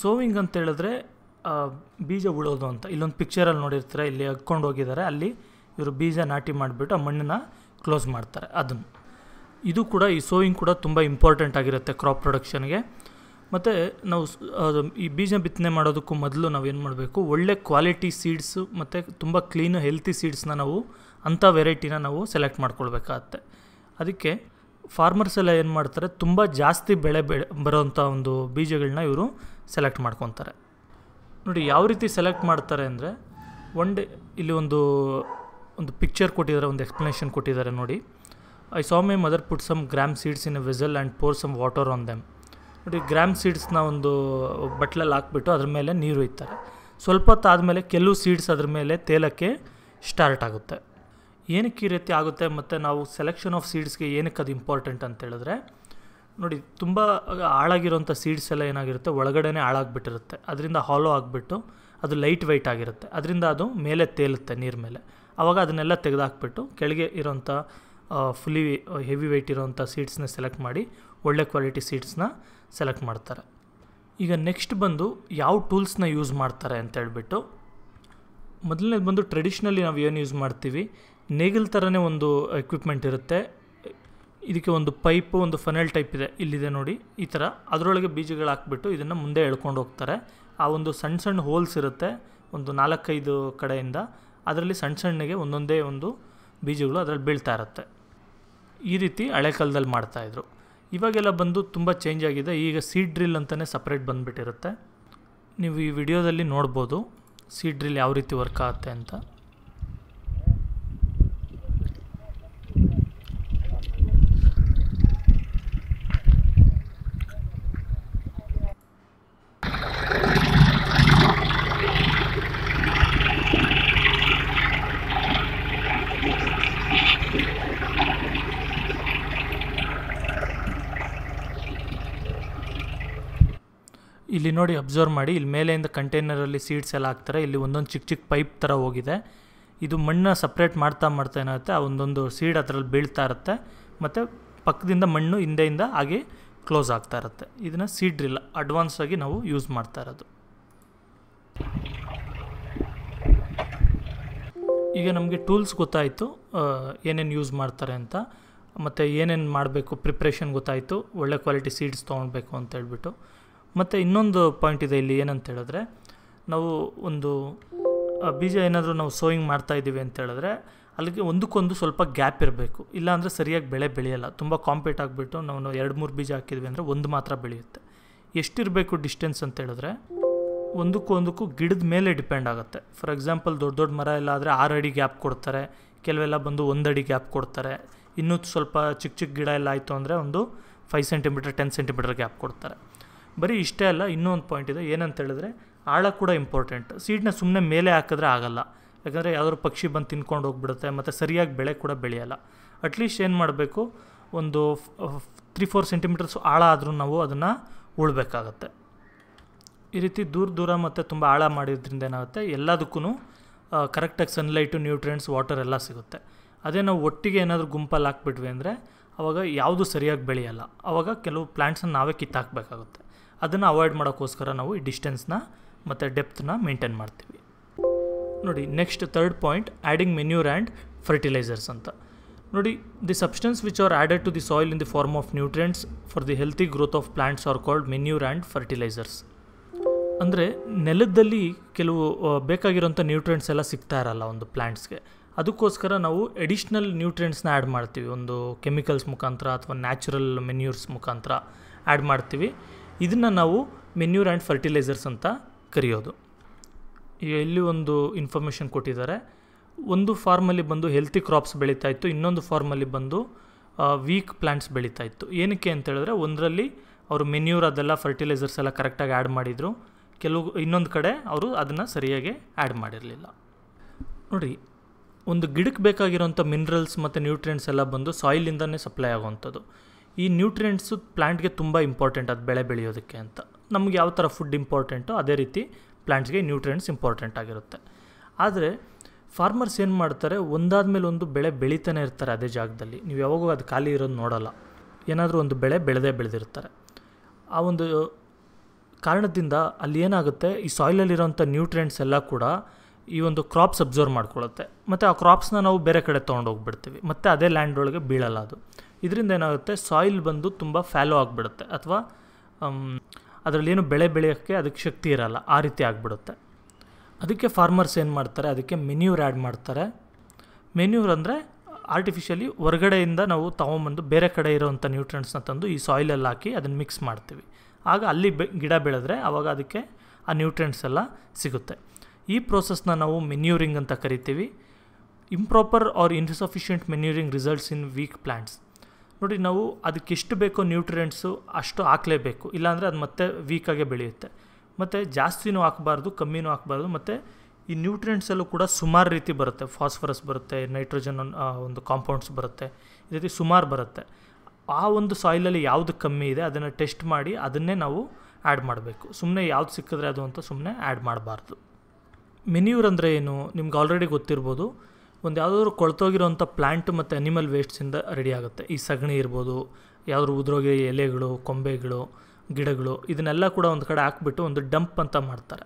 ಸೋವಿಂಗ್ ಅಂತ ಹೇಳಿದ್ರೆ ಬೀಜ ಉಳೋದು ಅಂತ ಇಲ್ಲೊಂದು ಪಿಕ್ಚರಲ್ಲಿ ನೋಡಿರ್ತಾರೆ ಇಲ್ಲಿ ಹಾಕ್ಕೊಂಡು ಹೋಗಿದ್ದಾರೆ ಅಲ್ಲಿ ಇವರು ಬೀಜ ನಾಟಿ ಮಾಡಿಬಿಟ್ಟು ಆ ಮಣ್ಣನ್ನು ಕ್ಲೋಸ್ ಮಾಡ್ತಾರೆ ಅದನ್ನು ಇದು ಕೂಡ ಈ ಸೋವಿಂಗ್ ಕೂಡ ತುಂಬ ಇಂಪಾರ್ಟೆಂಟ್ ಆಗಿರುತ್ತೆ ಕ್ರಾಪ್ ಪ್ರೊಡಕ್ಷನ್ಗೆ ಮತ್ತು ನಾವು ಈ ಬೀಜ ಬಿತ್ತನೆ ಮಾಡೋದಕ್ಕೂ ಮೊದಲು ನಾವು ಏನು ಮಾಡಬೇಕು ಒಳ್ಳೆ ಕ್ವಾಲಿಟಿ ಸೀಡ್ಸು ಮತ್ತು ತುಂಬ ಕ್ಲೀನು ಹೆಲ್ತಿ ಸೀಡ್ಸ್ನ ನಾವು ಅಂಥ ವೆರೈಟಿನ ನಾವು ಸೆಲೆಕ್ಟ್ ಮಾಡ್ಕೊಳ್ಬೇಕಾಗತ್ತೆ ಅದಕ್ಕೆ ಫಾರ್ಮರ್ಸ್ ಎಲ್ಲ ಏನು ಮಾಡ್ತಾರೆ ತುಂಬ ಜಾಸ್ತಿ ಬೆಳೆ ಬೆಳೆ ಬರೋವಂಥ ಒಂದು ಬೀಜಗಳನ್ನ ಇವರು ಸೆಲೆಕ್ಟ್ ಮಾಡ್ಕೊತಾರೆ ನೋಡಿ ಯಾವ ರೀತಿ ಸೆಲೆಕ್ಟ್ ಮಾಡ್ತಾರೆ ಅಂದರೆ ಒನ್ ಡೇ ಇಲ್ಲಿ ಒಂದು ಒಂದು ಪಿಕ್ಚರ್ ಕೊಟ್ಟಿದ್ದಾರೆ ಒಂದು ಎಕ್ಸ್ಪ್ಲನೇಷನ್ ಕೊಟ್ಟಿದ್ದಾರೆ ನೋಡಿ I sow my mother put some gram seeds in a vessel and pour some water on them ನೋಡಿ ಗ್ರಾಮ್ ಸೀಡ್ಸ್ನ ಒಂದು ಬಟ್ಲಲ್ಲಿ ಹಾಕ್ಬಿಟ್ಟು ಅದ್ರ ಮೇಲೆ ನೀರು ಇತ್ತಾರೆ ಸ್ವಲ್ಪ ಹೊತ್ತಾದಮೇಲೆ ಕೆಲವು ಸೀಡ್ಸ್ ಅದ್ರ ಮೇಲೆ ತೇಲಕ್ಕೆ ಸ್ಟಾರ್ಟ್ ಆಗುತ್ತೆ ಏನಕ್ಕೆ ಈ ರೀತಿ ಆಗುತ್ತೆ ಮತ್ತು ನಾವು ಸೆಲೆಕ್ಷನ್ ಆಫ್ ಸೀಡ್ಸ್ಗೆ ಏನಕ್ಕೆ ಅದು ಇಂಪಾರ್ಟೆಂಟ್ ಅಂತ ಹೇಳಿದ್ರೆ ನೋಡಿ ತುಂಬ ಹಾಳಾಗಿರೋಂಥ ಸೀಡ್ಸ್ ಎಲ್ಲ ಏನಾಗಿರುತ್ತೆ ಒಳಗಡೆ ಹಾಳಾಗ್ಬಿಟ್ಟಿರುತ್ತೆ ಅದರಿಂದ ಹಾಲೋ ಆಗಿಬಿಟ್ಟು ಅದು ಲೈಟ್ ವೆಯ್ಟ್ ಆಗಿರುತ್ತೆ ಅದರಿಂದ ಅದು ಮೇಲೆ ತೇಲುತ್ತೆ ನೀರು ಮೇಲೆ ಆವಾಗ ಅದನ್ನೆಲ್ಲ ತೆಗೆದಾಕ್ಬಿಟ್ಟು ಕೆಳಗೆ ಇರೋಂಥ ಫುಲಿ ಹೆವಿ ವೆಯ್ಟ್ ಇರೋಂಥ ಸೀಡ್ಸ್ನ ಸೆಲೆಕ್ಟ್ ಮಾಡಿ ಒಳ್ಳೆ ಕ್ವಾಲಿಟಿ ಸೀಡ್ಸ್ನ ಸೆಲೆಕ್ಟ್ ಮಾಡ್ತಾರೆ ಈಗ ನೆಕ್ಸ್ಟ್ ಬಂದು ಯಾವ ಟೂಲ್ಸ್ನ ಯೂಸ್ ಮಾಡ್ತಾರೆ ಅಂತ ಹೇಳ್ಬಿಟ್ಟು ಮೊದಲನೇದು ಬಂದು ಟ್ರೆಡಿಷ್ನಲಿ ನಾವು ಏನು ಯೂಸ್ ಮಾಡ್ತೀವಿ ನೇಗಿಲ್ ಥರನೇ ಒಂದು ಎಕ್ವಿಪ್ಮೆಂಟ್ ಇರುತ್ತೆ ಇದಕ್ಕೆ ಒಂದು ಪೈಪು ಒಂದು ಫನೆಲ್ ಟೈಪ್ ಇದೆ ಇಲ್ಲಿದೆ ನೋಡಿ ಈ ಥರ ಅದರೊಳಗೆ ಬೀಜಗಳು ಹಾಕ್ಬಿಟ್ಟು ಇದನ್ನು ಮುಂದೆ ಎಳ್ಕೊಂಡು ಹೋಗ್ತಾರೆ ಆ ಒಂದು ಸಣ್ಣ ಸಣ್ಣ ಹೋಲ್ಸ್ ಇರುತ್ತೆ ಒಂದು ನಾಲ್ಕೈದು ಕಡೆಯಿಂದ ಅದರಲ್ಲಿ ಸಣ್ಣ ಸಣ್ಣಗೆ ಒಂದೊಂದೇ ಒಂದು ಬೀಜಗಳು ಅದರಲ್ಲಿ ಬೀಳ್ತಾ ಇರುತ್ತೆ ಈ ರೀತಿ ಹಳೆ ಕಾಲದಲ್ಲಿ ಮಾಡ್ತಾಯಿದ್ರು ಇವಾಗೆಲ್ಲ ಬಂದು ತುಂಬ ಚೇಂಜ್ ಆಗಿದೆ ಈಗ ಸೀಡ್ ಡ್ರಿಲ್ ಅಂತಲೇ ಸಪ್ರೇಟ್ ಬಂದುಬಿಟ್ಟಿರುತ್ತೆ ನೀವು ಈ ವಿಡಿಯೋದಲ್ಲಿ ನೋಡ್ಬೋದು ಸೀಡ್ ಡ್ರಿಲ್ ಯಾವ ರೀತಿ ವರ್ಕ್ ಆಗುತ್ತೆ ಅಂತ ಇಲ್ಲಿ ನೋಡಿ ಅಬ್ಸರ್ವ್ ಮಾಡಿ ಇಲ್ಲಿ ಮೇಲೆಯಿಂದ ಕಂಟೈನರಲ್ಲಿ ಸೀಡ್ಸ್ ಎಲ್ಲ ಹಾಕ್ತಾರೆ ಇಲ್ಲಿ ಒಂದೊಂದು ಚಿಕ್ಕ ಚಿಕ್ಕ ಪೈಪ್ ಥರ ಹೋಗಿದೆ ಇದು ಮಣ್ಣು ಸಪ್ರೇಟ್ ಮಾಡ್ತಾ ಮಾಡ್ತಾ ಏನಾಗುತ್ತೆ ಆ ಒಂದೊಂದು ಸೀಡ್ ಅದರಲ್ಲಿ ಬೀಳ್ತಾ ಇರುತ್ತೆ ಮತ್ತು ಪಕ್ಕದಿಂದ ಮಣ್ಣು ಹಿಂದೆಯಿಂದ ಹಾಗೆ ಕ್ಲೋಸ್ ಆಗ್ತಾ ಇರುತ್ತೆ ಇದನ್ನು ಸೀಡ್ ಡ್ರಿಲ್ ಅಡ್ವಾನ್ಸ್ ಆಗಿ ನಾವು ಯೂಸ್ ಮಾಡ್ತಾ ಇರೋದು ಈಗ ನಮಗೆ ಟೂಲ್ಸ್ ಗೊತ್ತಾಯಿತು ಏನೇನು ಯೂಸ್ ಮಾಡ್ತಾರೆ ಅಂತ ಮತ್ತು ಏನೇನು ಮಾಡಬೇಕು ಪ್ರಿಪ್ರೇಷನ್ ಗೊತ್ತಾಯಿತು ಒಳ್ಳೆ ಕ್ವಾಲಿಟಿ ಸೀಡ್ಸ್ ತೊಗೊಳ್ಬೇಕು ಅಂತ ಹೇಳ್ಬಿಟ್ಟು ಮತ್ತು ಇನ್ನೊಂದು ಪಾಯಿಂಟ್ ಇದೆ ಇಲ್ಲಿ ಏನಂತ ಹೇಳಿದ್ರೆ ನಾವು ಒಂದು ಬೀಜ ಏನಾದರೂ ನಾವು ಸೋಯಿಂಗ್ ಮಾಡ್ತಾ ಇದ್ದೀವಿ ಅಂತ ಹೇಳಿದ್ರೆ ಅಲ್ಲಿಗೆ ಒಂದಕ್ಕೊಂದು ಸ್ವಲ್ಪ ಗ್ಯಾಪ್ ಇರಬೇಕು ಇಲ್ಲಾಂದರೆ ಸರಿಯಾಗಿ ಬೆಳೆ ಬೆಳೆಯಲ್ಲ ತುಂಬ ಕಾಂಪೀಟ್ ಆಗಿಬಿಟ್ಟು ನಾವು ಎರಡು ಮೂರು ಬೀಜ ಹಾಕಿದ್ವಿ ಅಂದರೆ ಒಂದು ಮಾತ್ರ ಬೆಳೆಯುತ್ತೆ ಎಷ್ಟಿರಬೇಕು ಡಿಸ್ಟೆನ್ಸ್ ಅಂತ ಹೇಳಿದ್ರೆ ಒಂದಕ್ಕೂ ಗಿಡದ ಮೇಲೆ ಡಿಪೆಂಡ್ ಆಗುತ್ತೆ ಫಾರ್ ಎಕ್ಸಾಂಪಲ್ ದೊಡ್ಡ ದೊಡ್ಡ ಮರ ಎಲ್ಲ ಆದರೆ ಆರು ಅಡಿ ಗ್ಯಾಪ್ ಕೊಡ್ತಾರೆ ಕೆಲವೆಲ್ಲ ಬಂದು ಒಂದು ಅಡಿ ಗ್ಯಾಪ್ ಕೊಡ್ತಾರೆ ಇನ್ನೂ ಸ್ವಲ್ಪ ಚಿಕ್ಕ ಚಿಕ್ಕ ಗಿಡ ಎಲ್ಲ ಆಯಿತು ಅಂದರೆ ಒಂದು five centimetre ten centimetre gap ಕೊಡ್ತಾರೆ ಬರೀ ಇಷ್ಟೇ ಅಲ್ಲ ಇನ್ನೊಂದು ಪಾಯಿಂಟ್ ಇದೆ ಏನಂತ ಹೇಳಿದ್ರೆ ಆಳ ಕೂಡ ಇಂಪಾರ್ಟೆಂಟ್ ಸೀಡ್ನ ಸುಮ್ಮನೆ ಮೇಲೆ ಹಾಕಿದ್ರೆ ಆಗಲ್ಲ ಯಾಕಂದರೆ ಯಾವ್ದಾದ್ರು ಪಕ್ಷಿ ಬಂದು ತಿನ್ಕೊಂಡು ಹೋಗ್ಬಿಡುತ್ತೆ ಮತ್ತು ಸರಿಯಾಗಿ ಬೆಳೆ ಕೂಡ ಬೆಳೆಯಲ್ಲ ಅಟ್ಲೀಸ್ಟ್ ಏನು ಮಾಡಬೇಕು ಒಂದು ತ್ರೀ ಫೋರ್ ಸೆಂಟಿಮೀಟರ್ಸ್ ಆಳ ಆದರೂ ನಾವು ಅದನ್ನು ಉಳ್ಬೇಕಾಗತ್ತೆ ಈ ರೀತಿ ದೂರ ದೂರ ಮತ್ತು ತುಂಬ ಆಳ ಮಾಡಿದ್ರಿಂದ ಏನಾಗುತ್ತೆ ಎಲ್ಲದಕ್ಕೂ ಕರೆಕ್ಟಾಗಿ ಸನ್ಲೈಟು ನ್ಯೂಟ್ರಿಯೆಂಟ್ಸ್ ವಾಟರ್ ಎಲ್ಲ ಸಿಗುತ್ತೆ ಅದೇ ನಾವು ಒಟ್ಟಿಗೆ ಏನಾದರೂ ಗುಂಪಲ್ಲಿ ಹಾಕ್ಬಿಟ್ವಿ ಅಂದರೆ ಅವಾಗ ಯಾವುದು ಸರಿಯಾಗಿ ಬೆಳೆಯಲ್ಲ ಆವಾಗ ಕೆಲವು ಪ್ಲ್ಯಾಂಟ್ಸನ್ನು ನಾವೇ ಕಿತ್ತಾಕಬೇಕಾಗುತ್ತೆ ಅದನ್ನು ಅವಾಯ್ಡ್ ಮಾಡೋಕ್ಕೋಸ್ಕರ ನಾವು ಈ ಡಿಸ್ಟೆನ್ಸ್ನ ಮತ್ತು ಡೆಪ್ತ್ನ ಮೇಂಟೈನ್ ಮಾಡ್ತೀವಿ ನೋಡಿ next third point adding manure and fertilisers ಅಂತ ನೋಡಿ the substance which are added to the soil in the form of nutrients for the healthy growth of plants are called manure and fertilisers ಅಂದರೆ ನೆಲದಲ್ಲಿ ಕೆಲವು ಬೇಕಾಗಿರೋಂಥ ನ್ಯೂಟ್ರಿಯೆಂಟ್ಸ್ ಎಲ್ಲ ಸಿಗ್ತಾ ಇರಲ್ಲ ಒಂದು ಪ್ಲ್ಯಾಂಟ್ಸ್ಗೆ ಅದಕ್ಕೋಸ್ಕರ ನಾವು ಎಡಿಷ್ನಲ್ ನ್ಯೂಟ್ರಿಯೆಂಟ್ಸ್ನ ಆ್ಯಡ್ ಮಾಡ್ತೀವಿ ಒಂದು ಕೆಮಿಕಲ್ಸ್ ಮುಖಾಂತರ ಅಥವಾ ನ್ಯಾಚುರಲ್ ಮೆನ್ಯೂರ್ಸ್ ಮುಖಾಂತರ ಆ್ಯಡ್ ಮಾಡ್ತೀವಿ ಇದನ್ನು ನಾವು ಮೆನ್ಯೂರ್ ಆ್ಯಂಡ್ ಫರ್ಟಿಲೈಸರ್ಸ್ ಅಂತ ಕರೆಯೋದು ಇಲ್ಲಿ ಒಂದು ಇನ್ಫಾರ್ಮೇಷನ್ ಕೊಟ್ಟಿದ್ದಾರೆ ಒಂದು ಫಾರ್ಮಲ್ಲಿ ಬಂದು ಹೆಲ್ತಿ ಕ್ರಾಪ್ಸ್ ಬೆಳೀತಾ ಇತ್ತು ಇನ್ನೊಂದು ಫಾರ್ಮಲ್ಲಿ ಬಂದು ವೀಕ್ ಪ್ಲ್ಯಾಂಟ್ಸ್ ಬೆಳೀತಾ ಇತ್ತು ಏನಕ್ಕೆ ಅಂತ ಹೇಳಿದ್ರೆ ಒಂದರಲ್ಲಿ ಅವರು ಮೆನ್ಯೂರ್ ಅದೆಲ್ಲ ಫರ್ಟಿಲೈಸರ್ಸ್ ಎಲ್ಲ ಕರೆಕ್ಟಾಗಿ ಆ್ಯಡ್ ಮಾಡಿದರು ಕೆಲವು ಇನ್ನೊಂದು ಕಡೆ ಅವರು ಅದನ್ನು ಸರಿಯಾಗಿ ಆ್ಯಡ್ ಮಾಡಿರಲಿಲ್ಲ ನೋಡಿ ಒಂದು ಗಿಡಕ್ಕೆ ಬೇಕಾಗಿರೋಂಥ ಮಿನರಲ್ಸ್ ಮತ್ತು ನ್ಯೂಟ್ರಿಯೆಂಟ್ಸ್ ಎಲ್ಲ ಬಂದು ಸಾಯಿಲಿಂದನೇ ಸಪ್ಲೈ ಆಗುವಂಥದ್ದು ಈ ನ್ಯೂಟ್ರಿಯೆಂಟ್ಸು ಪ್ಲ್ಯಾಂಟ್ಗೆ ತುಂಬ ಇಂಪಾರ್ಟೆಂಟ್ ಅದು ಬೆಳೆ ಬೆಳೆಯೋದಕ್ಕೆ ಅಂತ ನಮ್ಗೆ ಯಾವ ಥರ ಫುಡ್ ಇಂಪಾರ್ಟೆಂಟೋ ಅದೇ ರೀತಿ ಪ್ಲ್ಯಾಂಟ್ಸ್ಗೆ ನ್ಯೂಟ್ರಿಯೆಂಟ್ಸ್ ಇಂಪಾರ್ಟೆಂಟ್ ಆಗಿರುತ್ತೆ ಆದರೆ ಫಾರ್ಮರ್ಸ್ ಏನು ಮಾಡ್ತಾರೆ ಒಂದಾದ ಮೇಲೆ ಒಂದು ಬೆಳೆ ಬೆಳೀತಾನೆ ಇರ್ತಾರೆ ಅದೇ ಜಾಗದಲ್ಲಿ ನೀವು ಯಾವಾಗೂ ಅದು ಖಾಲಿ ಇರೋದು ನೋಡೋಲ್ಲ ಏನಾದರೂ ಒಂದು ಬೆಳೆ ಬೆಳೆದೇ ಬೆಳೆದಿರ್ತಾರೆ ಆ ಒಂದು ಕಾರಣದಿಂದ ಅಲ್ಲಿ ಏನಾಗುತ್ತೆ ಈ ಸಾಯ್ಲಲ್ಲಿರೋಂಥ ನ್ಯೂಟ್ರಿಯೆಂಟ್ಸ್ ಎಲ್ಲ ಕೂಡ ಈ ಒಂದು ಕ್ರಾಪ್ಸ್ ಅಬ್ಸರ್ವ್ ಮಾಡ್ಕೊಳ್ಳುತ್ತೆ ಮತ್ತು ಆ ಕ್ರಾಪ್ಸ್ನ ನಾವು ಬೇರೆ ಕಡೆ ತೊಗೊಂಡೋಗ್ಬಿಡ್ತೀವಿ ಮತ್ತು ಅದೇ ಲ್ಯಾಂಡ್ ಒಳಗೆ ಬೀಳಲ್ಲ ಅದು ಇದರಿಂದ ಏನಾಗುತ್ತೆ ಸಾಯಿಲ್ ಬಂದು ತುಂಬ ಫ್ಯಾಲೋ ಆಗಿಬಿಡುತ್ತೆ ಅಥವಾ ಅದರಲ್ಲಿ ಏನು ಬೆಳೆ ಬೆಳೆಯೋಕ್ಕೆ ಅದಕ್ಕೆ ಶಕ್ತಿ ಇರಲ್ಲ ಆ ರೀತಿ ಆಗಿಬಿಡುತ್ತೆ ಅದಕ್ಕೆ ಫಾರ್ಮರ್ಸ್ ಏನು ಮಾಡ್ತಾರೆ ಅದಕ್ಕೆ ಮೆನ್ಯೂರ್ ಆ್ಯಡ್ ಮಾಡ್ತಾರೆ ಮೆನ್ಯೂರ್ ಅಂದರೆ ಆರ್ಟಿಫಿಷಿಯಲಿ ಹೊರಗಡೆಯಿಂದ ನಾವು ತಗೊಂಬಂದು ಬೇರೆ ಕಡೆ ಇರೋವಂಥ ನ್ಯೂಟ್ರಿಯೆಂಟ್ಸ್ನ ತಂದು ಈ ಸಾಯಿಲಲ್ಲಿ ಹಾಕಿ ಅದನ್ನು ಮಿಕ್ಸ್ ಮಾಡ್ತೀವಿ ಆಗ ಅಲ್ಲಿ ಬೆ ಗಿಡ ಬೆಳೆದ್ರೆ ಆವಾಗ ಅದಕ್ಕೆ ಆ ನ್ಯೂಟ್ರಿಯೆಂಟ್ಸ್ ಎಲ್ಲ ಸಿಗುತ್ತೆ ಈ ಪ್ರೋಸೆಸ್ನ ನಾವು ಮೆನ್ಯೂರಿಂಗ್ ಅಂತ ಕರಿತೀವಿ improper or insufficient manuring results in weak plants ನೋಡಿ ನಾವು ಅದಕ್ಕೆಷ್ಟು ಬೇಕೋ ನ್ಯೂಟ್ರಿಯೆಂಟ್ಸು ಅಷ್ಟು ಹಾಕಲೇಬೇಕು ಇಲ್ಲಾಂದರೆ ಅದು ಮತ್ತೆ ವೀಕಾಗೆ ಬೆಳೆಯುತ್ತೆ ಮತ್ತು ಜಾಸ್ತಿನೂ ಹಾಕಬಾರ್ದು ಕಮ್ಮಿನೂ ಹಾಕಬಾರ್ದು ಮತ್ತು ಈ ನ್ಯೂಟ್ರಿಯೆಂಟ್ಸಲ್ಲೂ ಕೂಡ ಸುಮಾರು ರೀತಿ ಬರುತ್ತೆ ಫಾಸ್ಫರಸ್ ಬರುತ್ತೆ ನೈಟ್ರೋಜನ್ ಒಂದು ಕಾಂಪೌಂಡ್ಸ್ ಬರುತ್ತೆ ಈ ರೀತಿ ಸುಮಾರು ಬರುತ್ತೆ ಆ ಒಂದು ಸಾಯಿಲಲ್ಲಿ ಯಾವುದು ಕಮ್ಮಿ ಇದೆ ಅದನ್ನು ಟೆಸ್ಟ್ ಮಾಡಿ ಅದನ್ನೇ ನಾವು ಆ್ಯಡ್ ಮಾಡಬೇಕು ಸುಮ್ಮನೆ ಯಾವ್ದು ಸಿಕ್ಕಿದ್ರೆ ಅದು ಅಂತ ಸುಮ್ಮನೆ ಆ್ಯಡ್ ಮಾಡಬಾರ್ದು ಮೆನ್ಯೂರ್ ಅಂದರೆ ಏನು ನಿಮ್ಗೆ ಆಲ್ರೆಡಿ ಗೊತ್ತಿರ್ಬೋದು ಒಂದು ಯಾವುದಾದ್ರೂ ಕೊಳ್ತೋಗಿರೋಂಥ ಪ್ಲ್ಯಾಂಟ್ ಮತ್ತು ಅನಿಮಲ್ ವೇಸ್ಟ್ಸಿಂದ ರೆಡಿ ಆಗುತ್ತೆ ಈ ಸಗಣಿ ಇರ್ಬೋದು ಯಾವ್ದಾದ್ರು ಉದ್ರೋಗಿ ಎಲೆಗಳು ಕೊಂಬೆಗಳು ಗಿಡಗಳು ಇದನ್ನೆಲ್ಲ ಕೂಡ ಒಂದು ಕಡೆ ಹಾಕ್ಬಿಟ್ಟು ಒಂದು ಡಂಪ್ ಅಂತ ಮಾಡ್ತಾರೆ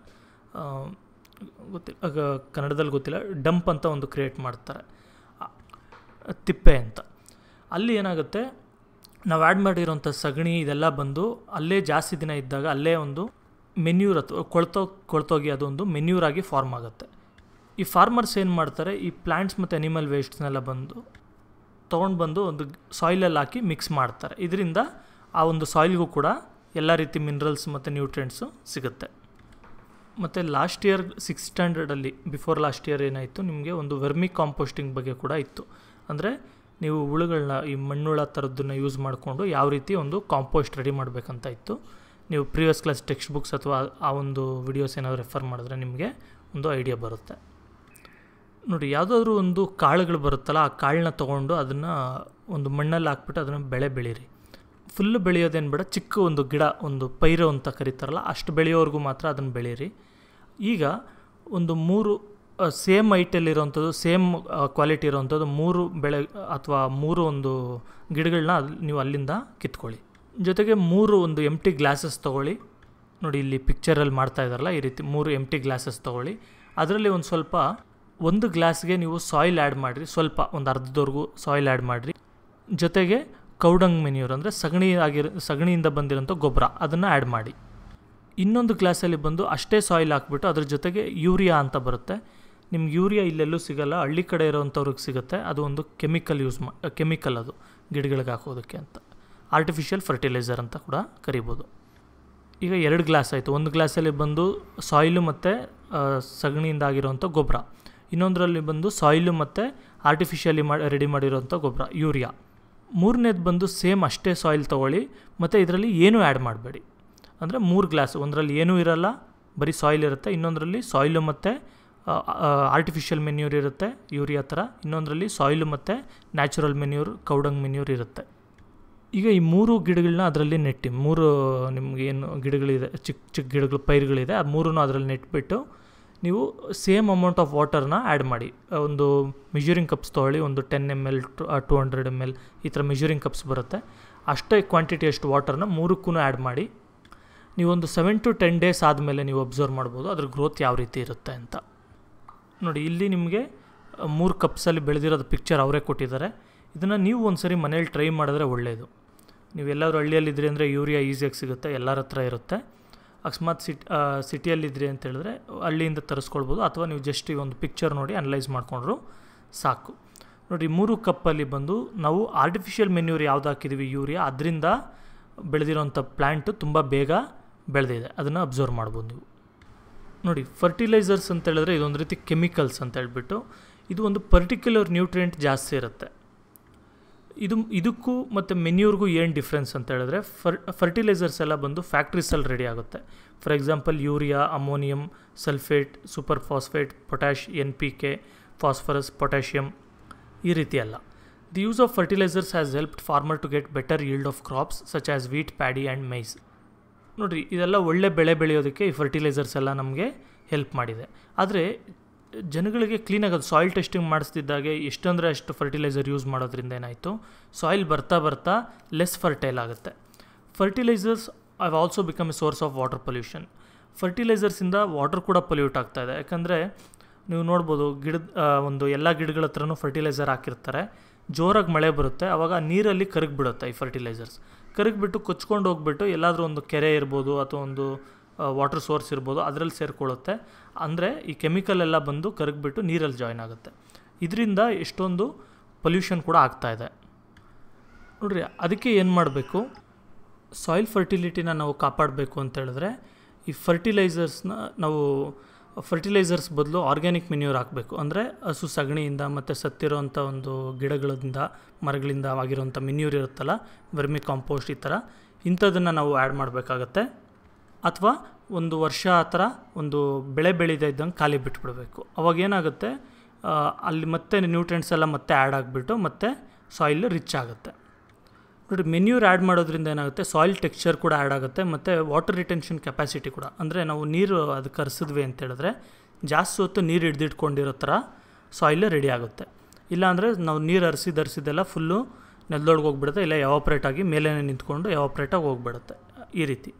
ಗೊತ್ತಿಲ್ಲ ಕನ್ನಡದಲ್ಲಿ ಗೊತ್ತಿಲ್ಲ ಡಂಪ್ ಅಂತ ಒಂದು ಕ್ರಿಯೇಟ್ ಮಾಡ್ತಾರೆ ತಿಪ್ಪೆ ಅಂತ ಅಲ್ಲಿ ಏನಾಗುತ್ತೆ ನಾವು ಆ್ಯಡ್ ಮಾಡಿರೋಂಥ ಸಗಣಿ ಇದೆಲ್ಲ ಬಂದು ಅಲ್ಲೇ ಜಾಸ್ತಿ ದಿನ ಇದ್ದಾಗ ಅಲ್ಲೇ ಒಂದು ಮೆನ್ಯೂರ್ ಅಥವಾ ಕೊಳ್ತೋ ಕೊಳ್ತೋಗಿ ಅದೊಂದು ಮೆನ್ಯೂರಾಗಿ ಫಾರ್ಮ್ ಆಗುತ್ತೆ ಈ ಫಾರ್ಮರ್ಸ್ ಏನು ಮಾಡ್ತಾರೆ ಈ ಪ್ಲ್ಯಾಂಟ್ಸ್ ಮತ್ತು ಅನಿಮಲ್ ವೇಸ್ಟ್ನೆಲ್ಲ ಬಂದು ತೊಗೊಂಡು ಬಂದು ಒಂದು ಸಾಯಿಲಲ್ಲಿ ಹಾಕಿ ಮಿಕ್ಸ್ ಮಾಡ್ತಾರೆ ಇದರಿಂದ ಆ ಒಂದು ಸಾಯಿಲ್ಗೂ ಕೂಡ ಎಲ್ಲ ರೀತಿ ಮಿನರಲ್ಸ್ ಮತ್ತು ನ್ಯೂಟ್ರಿಯೆಂಟ್ಸು ಸಿಗುತ್ತೆ ಮತ್ತು ಲಾಸ್ಟ್ ಇಯರ್ ಸಿಕ್ಸ್ ಸ್ಟ್ಯಾಂಡರ್ಡಲ್ಲಿ ಬಿಫೋರ್ ಲಾಸ್ಟ್ ಇಯರ್ ಏನಾಯಿತು ನಿಮಗೆ ಒಂದು ವರ್ಮಿ ಕಾಂಪೋಸ್ಟಿಂಗ್ ಬಗ್ಗೆ ಕೂಡ ಇತ್ತು ಅಂದರೆ ನೀವು ಹುಳುಗಳನ್ನ ಈ ಮಣ್ಣುಳ ಥರದ್ದನ್ನ ಯೂಸ್ ಮಾಡಿಕೊಂಡು ಯಾವ ರೀತಿ ಒಂದು ಕಾಂಪೋಸ್ಟ್ ರೆಡಿ ಮಾಡಬೇಕಂತ ಇತ್ತು ನೀವು ಪ್ರಿವಿಯಸ್ ಕ್ಲಾಸ್ ಟೆಕ್ಸ್ಟ್ ಬುಕ್ಸ್ ಅಥವಾ ಆ ಒಂದು ವಿಡಿಯೋಸ್ ಏನಾದರೂ ರೆಫರ್ ಮಾಡಿದ್ರೆ ನಿಮಗೆ ಒಂದು ಐಡಿಯಾ ಬರುತ್ತೆ ನೋಡಿ ಯಾವುದಾದ್ರೂ ಒಂದು ಕಾಳುಗಳು ಬರುತ್ತಲ್ಲ ಆ ಕಾಳನ್ನ ತೊಗೊಂಡು ಅದನ್ನು ಒಂದು ಮಣ್ಣಲ್ಲಿ ಹಾಕ್ಬಿಟ್ಟು ಅದನ್ನು ಬೆಳೆ ಬೆಳೀರಿ ಫುಲ್ಲು ಬೆಳೆಯೋದೇನು ಬೇಡ ಚಿಕ್ಕ ಒಂದು ಗಿಡ ಒಂದು ಪೈರು ಅಂತ ಕರೀತಾರಲ್ಲ ಅಷ್ಟು ಬೆಳೆಯೋವರೆಗೂ ಮಾತ್ರ ಅದನ್ನು ಬೆಳೀರಿ ಈಗ ಒಂದು ಮೂರು ಸೇಮ್ ಐಟಲ್ಲಿರೋವಂಥದ್ದು ಸೇಮ್ ಕ್ವಾಲಿಟಿ ಇರೋವಂಥದ್ದು ಮೂರು ಬೆಳೆ ಅಥವಾ ಮೂರು ಒಂದು ಗಿಡಗಳನ್ನ ಅಲ್ಲಿ ನೀವು ಅಲ್ಲಿಂದ ಕಿತ್ಕೊಳ್ಳಿ ಜೊತೆಗೆ ಮೂರು ಒಂದು ಟಿ ಗ್ಲಾಸಸ್ ತೊಗೊಳ್ಳಿ ನೋಡಿ ಇಲ್ಲಿ ಪಿಕ್ಚರಲ್ಲಿ ಮಾಡ್ತಾ ಇದ್ದಾರಲ್ಲ ಈ ರೀತಿ ಮೂರು ಟಿ ಗ್ಲಾಸಸ್ ತೊಗೊಳ್ಳಿ ಅದರಲ್ಲಿ ಒಂದು ಸ್ವಲ್ಪ ಒಂದು ಗ್ಲಾಸ್ಗೆ ನೀವು ಸಾಯಿಲ್ ಆ್ಯಡ್ ಮಾಡಿರಿ ಸ್ವಲ್ಪ ಒಂದು ಅರ್ಧದವರೆಗೂ ಸಾಯಿಲ್ ಆ್ಯಡ್ ಮಾಡಿರಿ ಜೊತೆಗೆ ಕೌಡಂಗ್ ಮೆನಿಯೂರ್ ಅಂದರೆ ಸಗಣಿ ಆಗಿರೋ ಸಗಣಿಯಿಂದ ಬಂದಿರೋಂಥ ಗೊಬ್ಬರ ಅದನ್ನು ಆ್ಯಡ್ ಮಾಡಿ ಇನ್ನೊಂದು ಗ್ಲಾಸಲ್ಲಿ ಬಂದು ಅಷ್ಟೇ ಸಾಯಿಲ್ ಹಾಕ್ಬಿಟ್ಟು ಅದ್ರ ಜೊತೆಗೆ ಯೂರಿಯಾ ಅಂತ ಬರುತ್ತೆ ನಿಮ್ಗೆ ಯೂರಿಯಾ ಇಲ್ಲೆಲ್ಲೂ ಸಿಗೋಲ್ಲ ಹಳ್ಳಿ ಕಡೆ ಇರೋವಂಥವ್ರಿಗೆ ಸಿಗುತ್ತೆ ಅದು ಒಂದು ಕೆಮಿಕಲ್ ಯೂಸ್ ಮಾ ಕೆಮಿಕಲ್ ಅದು ಗಿಡಗಳಿಗೆ ಹಾಕೋದಕ್ಕೆ ಅಂತ ಆರ್ಟಿಫಿಷಿಯಲ್ ಫರ್ಟಿಲೈಸರ್ ಅಂತ ಕೂಡ ಕರಿಬೋದು ಈಗ ಎರಡು ಗ್ಲಾಸ್ ಆಯಿತು ಒಂದು ಗ್ಲಾಸಲ್ಲಿ ಬಂದು ಸಾಯಿಲು ಮತ್ತು ಸಗಣಿಯಿಂದ ಆಗಿರೋವಂಥ ಗೊಬ್ಬರ ಇನ್ನೊಂದರಲ್ಲಿ ಬಂದು ಸಾಯಿಲು ಮತ್ತು ಆರ್ಟಿಫಿಷಿಯಲಿ ಮಾಡಿ ರೆಡಿ ಮಾಡಿರೋಂಥ ಗೊಬ್ಬರ ಯೂರಿಯಾ ಮೂರನೇದು ಬಂದು ಸೇಮ್ ಅಷ್ಟೇ ಸಾಯಿಲ್ ತೊಗೊಳ್ಳಿ ಮತ್ತು ಇದರಲ್ಲಿ ಏನೂ ಆ್ಯಡ್ ಮಾಡಬೇಡಿ ಅಂದರೆ ಮೂರು ಗ್ಲಾಸ್ ಒಂದರಲ್ಲಿ ಏನೂ ಇರಲ್ಲ ಬರೀ ಸಾಯಿಲ್ ಇರುತ್ತೆ ಇನ್ನೊಂದರಲ್ಲಿ ಸಾಯಿಲು ಮತ್ತು ಆರ್ಟಿಫಿಷಿಯಲ್ ಮೆನ್ಯೂರ್ ಇರುತ್ತೆ ಯೂರಿಯಾ ಥರ ಇನ್ನೊಂದರಲ್ಲಿ ಸಾಯಿಲು ಮತ್ತು ನ್ಯಾಚುರಲ್ ಮೆನ್ಯೂರ್ ಕೌಡಂಗ್ ಮೆನ್ಯೂರ್ ಇರುತ್ತೆ ಈಗ ಈ ಮೂರು ಗಿಡಗಳನ್ನ ಅದರಲ್ಲಿ ನೆಟ್ಟಿ ಮೂರು ನಿಮಗೇನು ಗಿಡಗಳಿದೆ ಚಿಕ್ಕ ಚಿಕ್ಕ ಗಿಡಗಳು ಪೈರುಗಳಿದೆ ಆ ಮೂರನ್ನು ಅದರಲ್ಲಿ ನೆಟ್ಬಿಟ್ಟು ನೀವು ಸೇಮ್ ಅಮೌಂಟ್ ಆಫ್ ವಾಟರ್ನ ಆ್ಯಡ್ ಮಾಡಿ ಒಂದು ಮೆಜೂರಿಂಗ್ ಕಪ್ಸ್ ತೊಗೊಳ್ಳಿ ಒಂದು ten M L to hundred M L ಈ ಥರ ಮೆಜೂರಿಂಗ್ ಕಪ್ಸ್ ಬರುತ್ತೆ ಅಷ್ಟೇ ಕ್ವಾಂಟಿಟಿ ಅಷ್ಟು ವಾಟರ್ನ ಮೂರಕ್ಕೂ ಆ್ಯಡ್ ಮಾಡಿ ನೀವೊಂದು ಸೆವೆನ್ ಟು ಟೆನ್ ಡೇಸ್ ಆದಮೇಲೆ ನೀವು ಅಬ್ಸರ್ವ್ ಮಾಡ್ಬೋದು ಅದ್ರ ಗ್ರೋತ್ ಯಾವ ರೀತಿ ಇರುತ್ತೆ ಅಂತ ನೋಡಿ ಇಲ್ಲಿ ನಿಮಗೆ ಮೂರು ಕಪ್ಸಲ್ಲಿ ಬೆಳೆದಿರೋದು ಪಿಕ್ಚರ್ ಅವರೇ ಕೊಟ್ಟಿದ್ದಾರೆ ಇದನ್ನು ನೀವು ಒಂದು ಸರಿ ಮನೇಲಿ ಟ್ರೈ ಮಾಡಿದ್ರೆ ಒಳ್ಳೆಯದು ನೀವು ಎಲ್ಲರೂ ಅಂದರೆ ಯೂರಿಯಾ ಈಸಿಯಾಗಿ ಸಿಗುತ್ತೆ ಎಲ್ಲರ ಹತ್ರ ಇರುತ್ತೆ ಅಕಸ್ಮಾತ್ ಸಿಟ್ ಸಿಟಿಯಲ್ಲಿದ್ದಿರಿ ಅಂತ ಹೇಳಿದ್ರೆ ಅಲ್ಲಿಯಿಂದ ತರಿಸ್ಕೊಳ್ಬೋದು ಅಥವಾ ನೀವು ಜಸ್ಟ್ ಈ ಒಂದು ಪಿಕ್ಚರ್ ನೋಡಿ ಅನಲೈಸ್ ಮಾಡಿಕೊಂಡ್ರು ಸಾಕು ನೋಡಿ ಮೂರು ಕಪ್ಪಲ್ಲಿ ಬಂದು ನಾವು ಆರ್ಟಿಫಿಷಿಯಲ್ ಮೆನ್ಯೂರ್ ಯಾವ್ದು ಹಾಕಿದ್ದೀವಿ ಯೂರಿಯಾ ಅದರಿಂದ ಬೆಳೆದಿರೋಂಥ ಪ್ಲ್ಯಾಂಟು ತುಂಬ ಬೇಗ ಬೆಳೆದಿದೆ ಅದನ್ನು ಅಬ್ಸರ್ವ್ ಮಾಡ್ಬೋದು ನೀವು ನೋಡಿ ಫರ್ಟಿಲೈಸರ್ಸ್ ಅಂತ ಹೇಳಿದ್ರೆ ಇದೊಂದು ರೀತಿ ಕೆಮಿಕಲ್ಸ್ ಅಂತ ಹೇಳ್ಬಿಟ್ಟು ಇದು ಒಂದು ಪರ್ಟಿಕ್ಯುಲರ್ ನ್ಯೂಟ್ರಿಯೆಂಟ್ ಜಾಸ್ತಿ ಇರುತ್ತೆ ಇದು ಇದಕ್ಕೂ ಮತ್ತು ಮೆನ್ಯೂರ್ಗೂ ಏನು ಡಿಫ್ರೆನ್ಸ್ ಅಂತ ಹೇಳಿದ್ರೆ ಫರ್ ಫರ್ಟಿಲೈಸರ್ಸ್ ಎಲ್ಲ ಬಂದು ಫ್ಯಾಕ್ಟ್ರೀಸಲ್ಲಿ ರೆಡಿ ಆಗುತ್ತೆ for example urea ammonium sulphate super phosphate potash N P K phosphorus potassium ಈ ರೀತಿ the use of fertilisers has helped farmer to get better yield of crops such as wheat paddy and maize ನೋಡಿರಿ ಇದೆಲ್ಲ ಒಳ್ಳೆ ಬೆಳೆ ಬೆಳೆಯೋದಕ್ಕೆ ಈ ಫರ್ಟಿಲೈಸರ್ಸ್ ಎಲ್ಲ ನಮಗೆ ಹೆಲ್ಪ್ ಮಾಡಿದೆ ಆದರೆ ಜನಗಳಿಗೆ ಕ್ಲೀನ್ ಆಗೋದು ಸಾಯಿಲ್ ಟೆಸ್ಟಿಂಗ್ ಮಾಡಿಸ್ತಿದ್ದಾಗೆ ಎಷ್ಟಂದರೆ ಅಷ್ಟು ಫರ್ಟಿಲೈಸರ್ ಯೂಸ್ ಮಾಡೋದ್ರಿಂದ ಏನಾಯಿತು ಸಾಯಿಲ್ ಬರ್ತಾ ಬರ್ತಾ ಲೆಸ್ ಫರ್ಟೈಲ್ ಆಗುತ್ತೆ fertilisers have also become a source of water pollution ಫರ್ಟಿಲೈಸರ್ಸಿಂದ ವಾಟರ್ ಕೂಡ ಪೊಲ್ಯೂಟ್ ಆಗ್ತಾ ಇದೆ ಯಾಕಂದರೆ ನೀವು ನೋಡ್ಬೋದು ಗಿಡದ ಒಂದು ಎಲ್ಲ ಗಿಡಗಳ ಹತ್ರನೂ ಫರ್ಟಿಲೈಸರ್ ಹಾಕಿರ್ತಾರೆ ಜೋರಾಗಿ ಮಳೆ ಬರುತ್ತೆ ಆವಾಗ ನೀರಲ್ಲಿ ಕರಗಿಬಿಡುತ್ತೆ ಈ ಫರ್ಟಿಲೈಸರ್ಸ್ ಕರಗಿಬಿಟ್ಟು ಕೊಚ್ಕೊಂಡು ಹೋಗ್ಬಿಟ್ಟು ಎಲ್ಲಾದರೂ ಒಂದು ಕೆರೆ ಇರ್ಬೋದು ಅಥವಾ ಒಂದು ವಾಟರ್ ಸೋರ್ಸ್ ಇರ್ಬೋದು ಅದರಲ್ಲಿ ಸೇರಿಕೊಳ್ಳುತ್ತೆ ಅಂದರೆ ಈ ಕೆಮಿಕಲ್ ಎಲ್ಲ ಬಂದು ಕರಗಿಬಿಟ್ಟು ನೀರಲ್ಲಿ ಜಾಯ್ನ್ ಆಗುತ್ತೆ ಇದರಿಂದ ಎಷ್ಟೊಂದು ಪೊಲ್ಯೂಷನ್ ಕೂಡ ಆಗ್ತಾ ಇದೆ ನೋಡ್ರಿ ಅದಕ್ಕೆ ಏನು ಮಾಡಬೇಕು ಸಾಯಿಲ್ ಫರ್ಟಿಲಿಟಿನ ನಾವು ಕಾಪಾಡಬೇಕು ಅಂತ ಹೇಳಿದ್ರೆ ಈ ಫರ್ಟಿಲೈಸರ್ಸ್ನ ನಾವು ಫರ್ಟಿಲೈಸರ್ಸ್ ಬದಲು ಆರ್ಗ್ಯಾನಿಕ್ ಮೆನ್ಯೂರ್ ಹಾಕಬೇಕು ಅಂದರೆ ಹಸು ಸಗಣಿಯಿಂದ ಮತ್ತು ಅಂಥ ಒಂದು ಗಿಡಗಳಿಂದ ಮರಗಳಿಂದ ಆಗಿರೋಂಥ ಮೆನ್ಯೂರ್ ಇರುತ್ತಲ್ಲ ವರ್ಮಿ ಕಾಂಪೋಸ್ಟ್ ಈ ಥರ ಇಂಥದನ್ನು ನಾವು ಆ್ಯಡ್ ಮಾಡಬೇಕಾಗತ್ತೆ ಅಥವಾ ಒಂದು ವರ್ಷ ಆ ಥರ ಒಂದು ಬೆಳೆ ಬೆಳೀದ ಇದ್ದಂಗೆ ಖಾಲಿ ಬಿಟ್ಬಿಡಬೇಕು ಏನಾಗುತ್ತೆ ಅಲ್ಲಿ ಮತ್ತೆ ನ್ಯೂಟ್ರೆಂಟ್ಸ್ ಎಲ್ಲ ಮತ್ತೆ ಆ್ಯಡ್ ಆಗಿಬಿಟ್ಟು ಮತ್ತೆ ಸಾಯಿಲ್ ರಿಚ್ ಆಗುತ್ತೆ ನೋಡಿ ಮೆನ್ಯೂರ್ ಆ್ಯಡ್ ಮಾಡೋದ್ರಿಂದ ಏನಾಗುತ್ತೆ ಸಾಯಿಲ್ ಟೆಕ್ಸ್ಚರ್ ಕೂಡ ಆ್ಯಡ್ ಆಗುತ್ತೆ ಮತ್ತು ವಾಟರ್ ರಿಟೆನ್ಷನ್ ಕೆಪಾಸಿಟಿ ಕೂಡ ಅಂದರೆ ನಾವು ನೀರು ಅದಕ್ಕೆ ಕರೆಸಿದ್ವಿ ಅಂತ ಹೇಳಿದ್ರೆ ಜಾಸ್ತಿ ಹೊತ್ತು ನೀರು ಹಿಡಿದಿಟ್ಕೊಂಡಿರೋ ಥರ ಸಾಯಿಲ್ ರೆಡಿ ಆಗುತ್ತೆ ಇಲ್ಲಾಂದರೆ ನಾವು ನೀರು ಹರಿಸಿದ ಫುಲ್ಲು ನೆಲ್ದೊಳಗೆ ಹೋಗ್ಬಿಡುತ್ತೆ ಇಲ್ಲ ಯಾವ ಆಗಿ ಮೇಲೇ ನಿಂತ್ಕೊಂಡು ಆಪ್ರೇಟಾಗಿ ಹೋಗ್ಬಿಡುತ್ತೆ ಈ ರೀತಿ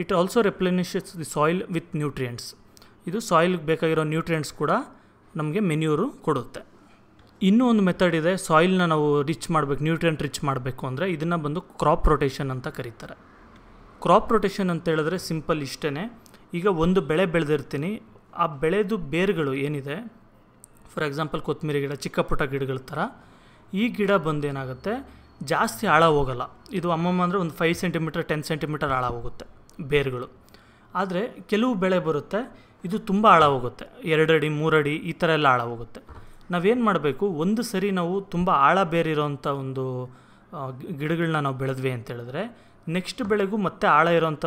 it also replenishes the soil with nutrients ಇದು ಸಾಯಿಲ್ಗೆ ಬೇಕಾಗಿರೋ ನ್ಯೂಟ್ರಿಯೆಂಟ್ಸ್ ಕೂಡ ನಮಗೆ ಮೆನ್ಯೂರು ಕೊಡುತ್ತೆ ಇನ್ನೂ ಒಂದು ಮೆಥಡ್ ಇದೆ ಸಾಯಿಲ್ನ ನಾವು ರಿಚ್ ಮಾಡಬೇಕು ನ್ಯೂಟ್ರಿಯೆಂಟ್ ರಿಚ್ ಮಾಡಬೇಕು ಅಂದರೆ ಇದನ್ನು ಬಂದು ಕ್ರಾಪ್ ರೊಟೇಷನ್ ಅಂತ ಕರೀತಾರೆ ಕ್ರಾಪ್ ರೊಟೇಷನ್ ಅಂತ ಹೇಳಿದ್ರೆ ಸಿಂಪಲ್ ಇಷ್ಟೇ ಈಗ ಒಂದು ಬೆಳೆ ಬೆಳೆದಿರ್ತೀನಿ ಆ ಬೆಳೆದು ಬೇರುಗಳು ಏನಿದೆ ಫಾರ್ ಎಕ್ಸಾಂಪಲ್ ಕೊತ್ತಂಬರಿ ಗಿಡ ಚಿಕ್ಕ ಪುಟ್ಟ ಗಿಡಗಳ ಥರ ಈ ಗಿಡ ಬಂದು ಏನಾಗುತ್ತೆ ಜಾಸ್ತಿ ಆಳ ಹೋಗಲ್ಲ ಇದು ಅಮ್ಮಮ್ಮ ಅಂದರೆ ಒಂದು ಫೈವ್ ಸೆಂಟಿಮೀಟರ್ ಟೆನ್ ಸೆಂಟಿಮೀಟರ್ ಆಳ ಹೋಗುತ್ತೆ ಬೇರುಗಳು ಆದರೆ ಕೆಲವು ಬೆಳೆ ಬರುತ್ತೆ ಇದು ತುಂಬ ಆಳ ಹೋಗುತ್ತೆ ಎರಡಡಿ ಮೂರಡಿ ಈ ಥರ ಎಲ್ಲ ಆಳ ಹೋಗುತ್ತೆ ನಾವೇನು ಮಾಡಬೇಕು ಒಂದು ಸರಿ ನಾವು ತುಂಬ ಆಳ ಬೇರಿರೋಂಥ ಒಂದು ಗಿಡಗಳನ್ನ ನಾವು ಬೆಳೆದ್ವಿ ಅಂತ ಹೇಳಿದ್ರೆ ನೆಕ್ಸ್ಟ್ ಬೆಳೆಗೂ ಮತ್ತೆ ಆಳ ಇರೋಂಥ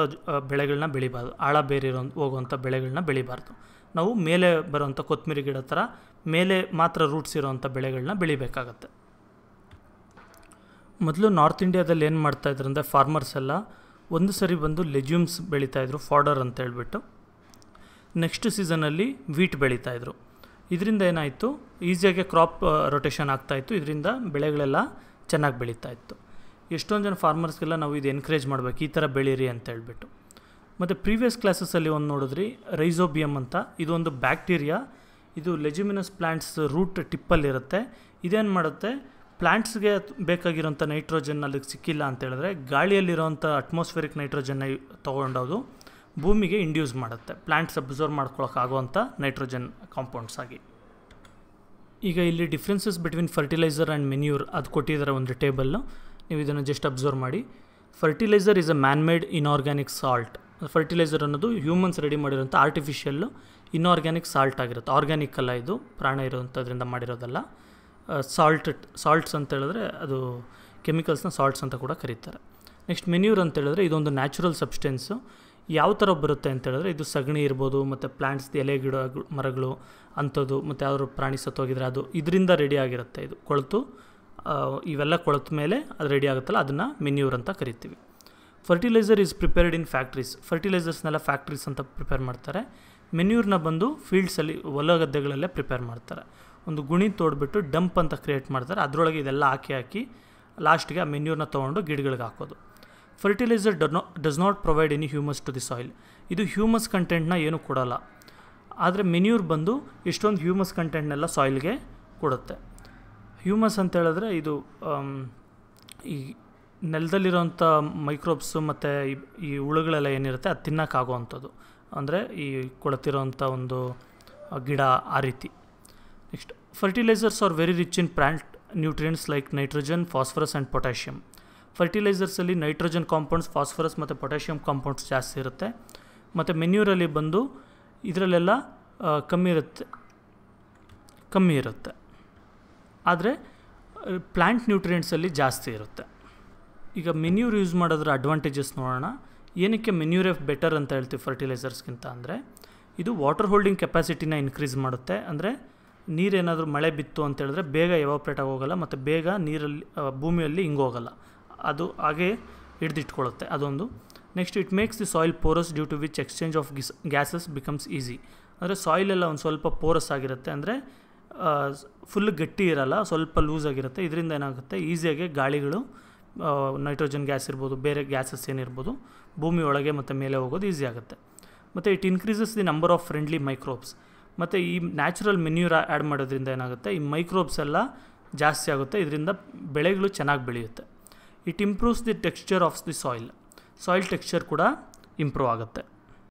ಬೆಳೆಗಳನ್ನ ಬೆಳಿಬಾರ್ದು ಆಳ ಬೇರಿರೋ ಹೋಗುವಂಥ ಬೆಳೆಗಳನ್ನ ಬೆಳಿಬಾರ್ದು ನಾವು ಮೇಲೆ ಬರೋವಂಥ ಕೊತ್ತಂಬರಿ ಗಿಡ ಥರ ಮೇಲೆ ಮಾತ್ರ ರೂಟ್ಸ್ ಇರೋವಂಥ ಬೆಳೆಗಳನ್ನ ಬೆಳಿಬೇಕಾಗತ್ತೆ ಮೊದಲು ನಾರ್ತ್ ಇಂಡಿಯಾದಲ್ಲಿ ಏನು ಮಾಡ್ತಾಯಿದ್ರು ಅಂದರೆ ಫಾರ್ಮರ್ಸ್ ಎಲ್ಲ ಒಂದು ಸರಿ ಬಂದು ಲೆಜ್ಯೂಮ್ಸ್ ಬೆಳೀತಾಯಿದ್ರು ಫಾಡರ್ ಅಂತ ಹೇಳ್ಬಿಟ್ಟು ನೆಕ್ಸ್ಟ್ ಸೀಸನಲ್ಲಿ ವೀಟ್ ಬೆಳೀತಾಯಿದ್ರು ಇದರಿಂದ ಏನಾಯಿತು ಈಸಿಯಾಗಿ ಕ್ರಾಪ್ ರೊಟೇಷನ್ ಆಗ್ತಾಯಿತ್ತು ಇದರಿಂದ ಬೆಳೆಗಳೆಲ್ಲ ಚೆನ್ನಾಗಿ ಬೆಳೀತಾ ಇತ್ತು ಎಷ್ಟೊಂದು ಜನ ಫಾರ್ಮರ್ಸ್ಗೆಲ್ಲ ನಾವು ಇದು ಎನ್ಕರೇಜ್ ಮಾಡಬೇಕು ಈ ಥರ ಬೆಳೀರಿ ಅಂತ ಹೇಳ್ಬಿಟ್ಟು ಮತ್ತು ಪ್ರೀವಿಯಸ್ ಕ್ಲಾಸಸಲ್ಲಿ ಒಂದು ನೋಡಿದ್ರಿ ರೈಸೋಬಿಯಮ್ ಅಂತ ಇದೊಂದು ಬ್ಯಾಕ್ಟೀರಿಯಾ ಇದು ಲೆಜ್ಯುಮಿನಸ್ ಪ್ಲ್ಯಾಂಟ್ಸ್ ರೂಟ್ ಟಿಪ್ಪಲ್ಲಿರುತ್ತೆ ಇದೇನು ಮಾಡುತ್ತೆ ಪ್ಲ್ಯಾಂಟ್ಸ್ಗೆ ಬೇಕಾಗಿರೋಂಥ ನೈಟ್ರೋಜನ್ ಅಲ್ಲಿಗೆ ಸಿಕ್ಕಿಲ್ಲ ಅಂತೇಳಿದ್ರೆ ಗಾಳಿಯಲ್ಲಿರೋಂಥ ಅಟ್ಮಾಸ್ಫಿಯರಿಕ್ ನೈಟ್ರೋಜನ್ನ ತೊಗೊಂಡೋದು ಭೂಮಿಗೆ ಇಂಡ್ಯೂಸ್ ಮಾಡುತ್ತೆ ಪ್ಲ್ಯಾಂಟ್ಸ್ ಅಬ್ಸರ್ವ್ ಮಾಡ್ಕೊಳೋಕ್ಕಾಗುವಂಥ ನೈಟ್ರೋಜನ್ ಕಾಂಪೌಂಡ್ಸ್ ಆಗಿ ಈಗ ಇಲ್ಲಿ differences between fertiliser and manure ಅದು ಕೊಟ್ಟಿದ್ದಾರೆ ಒಂದು ಟೇಬಲ್ಲು ನೀವು ಇದನ್ನು ಜಸ್ಟ್ ಅಬ್ಸರ್ವ್ ಮಾಡಿ fertiliser is a man made inorganic salt fertiliser ಅನ್ನೋದು ಹ್ಯೂಮನ್ಸ್ ರೆಡಿ ಮಾಡಿರೋಂಥ ಆರ್ಟಿಫಿಷಿಯಲ್ಲು ಇನ್ಆರ್ಗ್ಯಾನಿಕ್ ಸಾಲ್ಟ್ ಆಗಿರುತ್ತೆ ಆರ್ಗ್ಯಾನಿಕ್ ಅಲ್ಲ ಇದು ಪ್ರಾಣ ಇರೋವಂಥದ್ರಿಂದ ಮಾಡಿರೋದಲ್ಲ ಸಾಲ್ಟ್ ಸಾಲ್ಟ್ಸ್ ಅಂತ ಹೇಳಿದ್ರೆ ಅದು ಕೆಮಿಕಲ್ಸ್ನ ಸಾಲ್ಟ್ಸ್ ಅಂತ ಕೂಡ ಕರೀತಾರೆ ನೆಕ್ಸ್ಟ್ ಮೆನ್ಯೂರ್ ಅಂತ ಹೇಳಿದ್ರೆ ಇದೊಂದು ನ್ಯಾಚುರಲ್ ಸಬ್ಸ್ಟೆನ್ಸು ಯಾವ ಥರ ಬರುತ್ತೆ ಅಂತ ಹೇಳಿದ್ರೆ ಇದು ಸಗಣಿ ಇರ್ಬೋದು ಮತ್ತು ಪ್ಲ್ಯಾಂಟ್ಸ್ ಎಲೆ ಗಿಡ ಮರಗಳು ಅಂಥದ್ದು ಮತ್ತು ಯಾವ್ದಾದ್ರು ಪ್ರಾಣಿ ಸತ್ತೋಗಿದ್ರೆ ಅದು ಇದರಿಂದ ರೆಡಿ ಆಗಿರುತ್ತೆ ಇದು ಕೊಳೆತು ಇವೆಲ್ಲ ಕೊಳೆತ ಮೇಲೆ ಅದು ರೆಡಿ ಆಗುತ್ತಲ್ಲ ಅದನ್ನು ಮೆನ್ಯೂರ್ ಅಂತ ಕರಿತೀವಿ fertiliser is prepared in factories ಫರ್ಟಿಲೈಸರ್ಸ್ನೆಲ್ಲ ಫ್ಯಾಕ್ಟ್ರೀಸ್ ಅಂತ ಪ್ರಿಪೇರ್ ಮಾಡ್ತಾರೆ ಮೆನ್ಯೂರ್ನ ಬಂದು ಫೀಲ್ಡ್ಸಲ್ಲಿ ಹೊಲ ಗದ್ದೆಗಳಲ್ಲೇ ಪ್ರಿಪೇರ್ ಮಾಡ್ತಾರೆ ಒಂದು ಗುಣಿ ತೋಡ್ಬಿಟ್ಟು ಡಂಪ್ ಅಂತ ಕ್ರಿಯೇಟ್ ಮಾಡ್ತಾರೆ ಅದರೊಳಗೆ ಇದೆಲ್ಲ ಹಾಕಿ ಹಾಕಿ ಲಾಸ್ಟ್ಗೆ ಆ ಮೆನ್ಯೂರ್ನ ತೊಗೊಂಡು ಗಿಡಗಳಿಗೆ ಹಾಕೋದು ಫರ್ಟಿಲೈಸರ್ ಡೊನೋ does not provide any humus to the soil ಇದು ಹ್ಯೂಮಸ್ ಕಂಟೆಂಟ್ನ ಏನೂ ಕೊಡಲ್ಲ ಆದರೆ ಮೆನ್ಯೂರ್ ಬಂದು ಇಷ್ಟೊಂದು ಹ್ಯೂಮಸ್ ಕಂಟೆಂಟ್ನೆಲ್ಲ ಸಾಯಿಲ್ಗೆ ಕೊಡುತ್ತೆ ಹ್ಯೂಮಸ್ ಅಂತ ಹೇಳಿದ್ರೆ ಇದು ಈ ನೆಲದಲ್ಲಿರೋಂಥ ಮೈಕ್ರೋಬ್ಸು ಮತ್ತು ಈ ಹುಳುಗಳೆಲ್ಲ ಏನಿರುತ್ತೆ ಅದು ತಿನ್ನೋಕ್ಕಾಗೋ ಅಂಥದ್ದು ಅಂದರೆ ಈ ಕೊಳತಿರೋಂಥ ಒಂದು ಗಿಡ ಆ ರೀತಿ next fertilisers are very rich in nutrients like like nitrogen phosphorus and potassium ಫರ್ಟಿಲೈಸರ್ಸಲ್ಲಿ ನೈಟ್ರೋಜನ್ ಕಾಂಪೌಂಡ್ಸ್ ಫಾಸ್ಫರಸ್ ಮತ್ತು ಪೊಟ್ಯಾಷಿಯಂ ಕಾಂಪೌಂಡ್ಸ್ ಜಾಸ್ತಿ ಇರುತ್ತೆ ಮತ್ತು ಮೆನ್ಯೂರಲ್ಲಿ ಬಂದು ಇದರಲ್ಲೆಲ್ಲ ಕಮ್ಮಿ ಇರುತ್ತೆ ಕಮ್ಮಿ ಇರುತ್ತೆ ಆದರೆ ಪ್ಲ್ಯಾಂಟ್ ನ್ಯೂಟ್ರಿಯೆಂಟ್ಸಲ್ಲಿ ಜಾಸ್ತಿ ಇರುತ್ತೆ ಈಗ ಮೆನ್ಯೂರ್ ಯೂಸ್ ಮಾಡೋದ್ರ ಅಡ್ವಾಂಟೇಜಸ್ ನೋಡೋಣ ಏನಕ್ಕೆ ಮೆನ್ಯೂರ್ ಎಫ್ ಬೆಟರ್ ಅಂತ ಹೇಳ್ತೀವಿ ಫರ್ಟಿಲೈಸರ್ಸ್ಗಿಂತ ಅಂದರೆ ಇದು ವಾಟರ್ ಹೋಲ್ಡಿಂಗ್ ಕೆಪಾಸಿಟಿನ ಇನ್ಕ್ರೀಸ್ ಮಾಡುತ್ತೆ ಅಂದರೆ ನೀರೇನಾದರೂ ಮಳೆ ಬಿತ್ತು ಅಂತ ಹೇಳಿದ್ರೆ ಬೇಗ ಎವಾಪ್ರೇಟ್ ಹೋಗಲ್ಲ ಮತ್ತು ಬೇಗ ನೀರಲ್ಲಿ ಭೂಮಿಯಲ್ಲಿ ಹಿಂಗೋಗಲ್ಲ ಅದು ಹಾಗೆ ಹಿಡಿದಿಟ್ಕೊಳ್ಳುತ್ತೆ ಅದೊಂದು next it makes the soil porous due to which exchange of ಗಿಸ್ ಗ್ಯಾಸಸ್ ಬಿಕಮ್ಸ್ ಈಸಿ ಅಂದರೆ ಸಾಯಿಲ್ ಎಲ್ಲ ಒಂದು ಸ್ವಲ್ಪ ಪೋರಸ್ ಆಗಿರುತ್ತೆ ಅಂದರೆ ಫುಲ್ ಗಟ್ಟಿ ಇರಲ್ಲ ಸ್ವಲ್ಪ ಲೂಸ್ ಆಗಿರುತ್ತೆ ಇದರಿಂದ ಏನಾಗುತ್ತೆ ಈಸಿಯಾಗಿ ಗಾಳಿಗಳು ನೈಟ್ರೋಜನ್ ಗ್ಯಾಸ್ ಇರ್ಬೋದು ಬೇರೆ ಗ್ಯಾಸಸ್ ಏನಿರ್ಬೋದು ಭೂಮಿಯೊಳಗೆ ಮತ್ತು ಮೇಲೆ ಹೋಗೋದು ಈಸಿ ಆಗುತ್ತೆ ಮತ್ತು it increases the number of friendly microbes ಮತ್ತು ಈ ನ್ಯಾಚುರಲ್ ಮೆನ್ಯೂರ್ ಆ್ಯಡ್ ಮಾಡೋದ್ರಿಂದ ಏನಾಗುತ್ತೆ ಈ ಮೈಕ್ರೋಬ್ಸ್ ಎಲ್ಲ ಜಾಸ್ತಿ ಆಗುತ್ತೆ ಇದರಿಂದ ಬೆಳೆಗಳು ಚೆನ್ನಾಗಿ ಬೆಳೆಯುತ್ತೆ it improves the texture of the soil soil texture ಕೂಡ ಇಂಪ್ರೂವ್ ಆಗುತ್ತೆ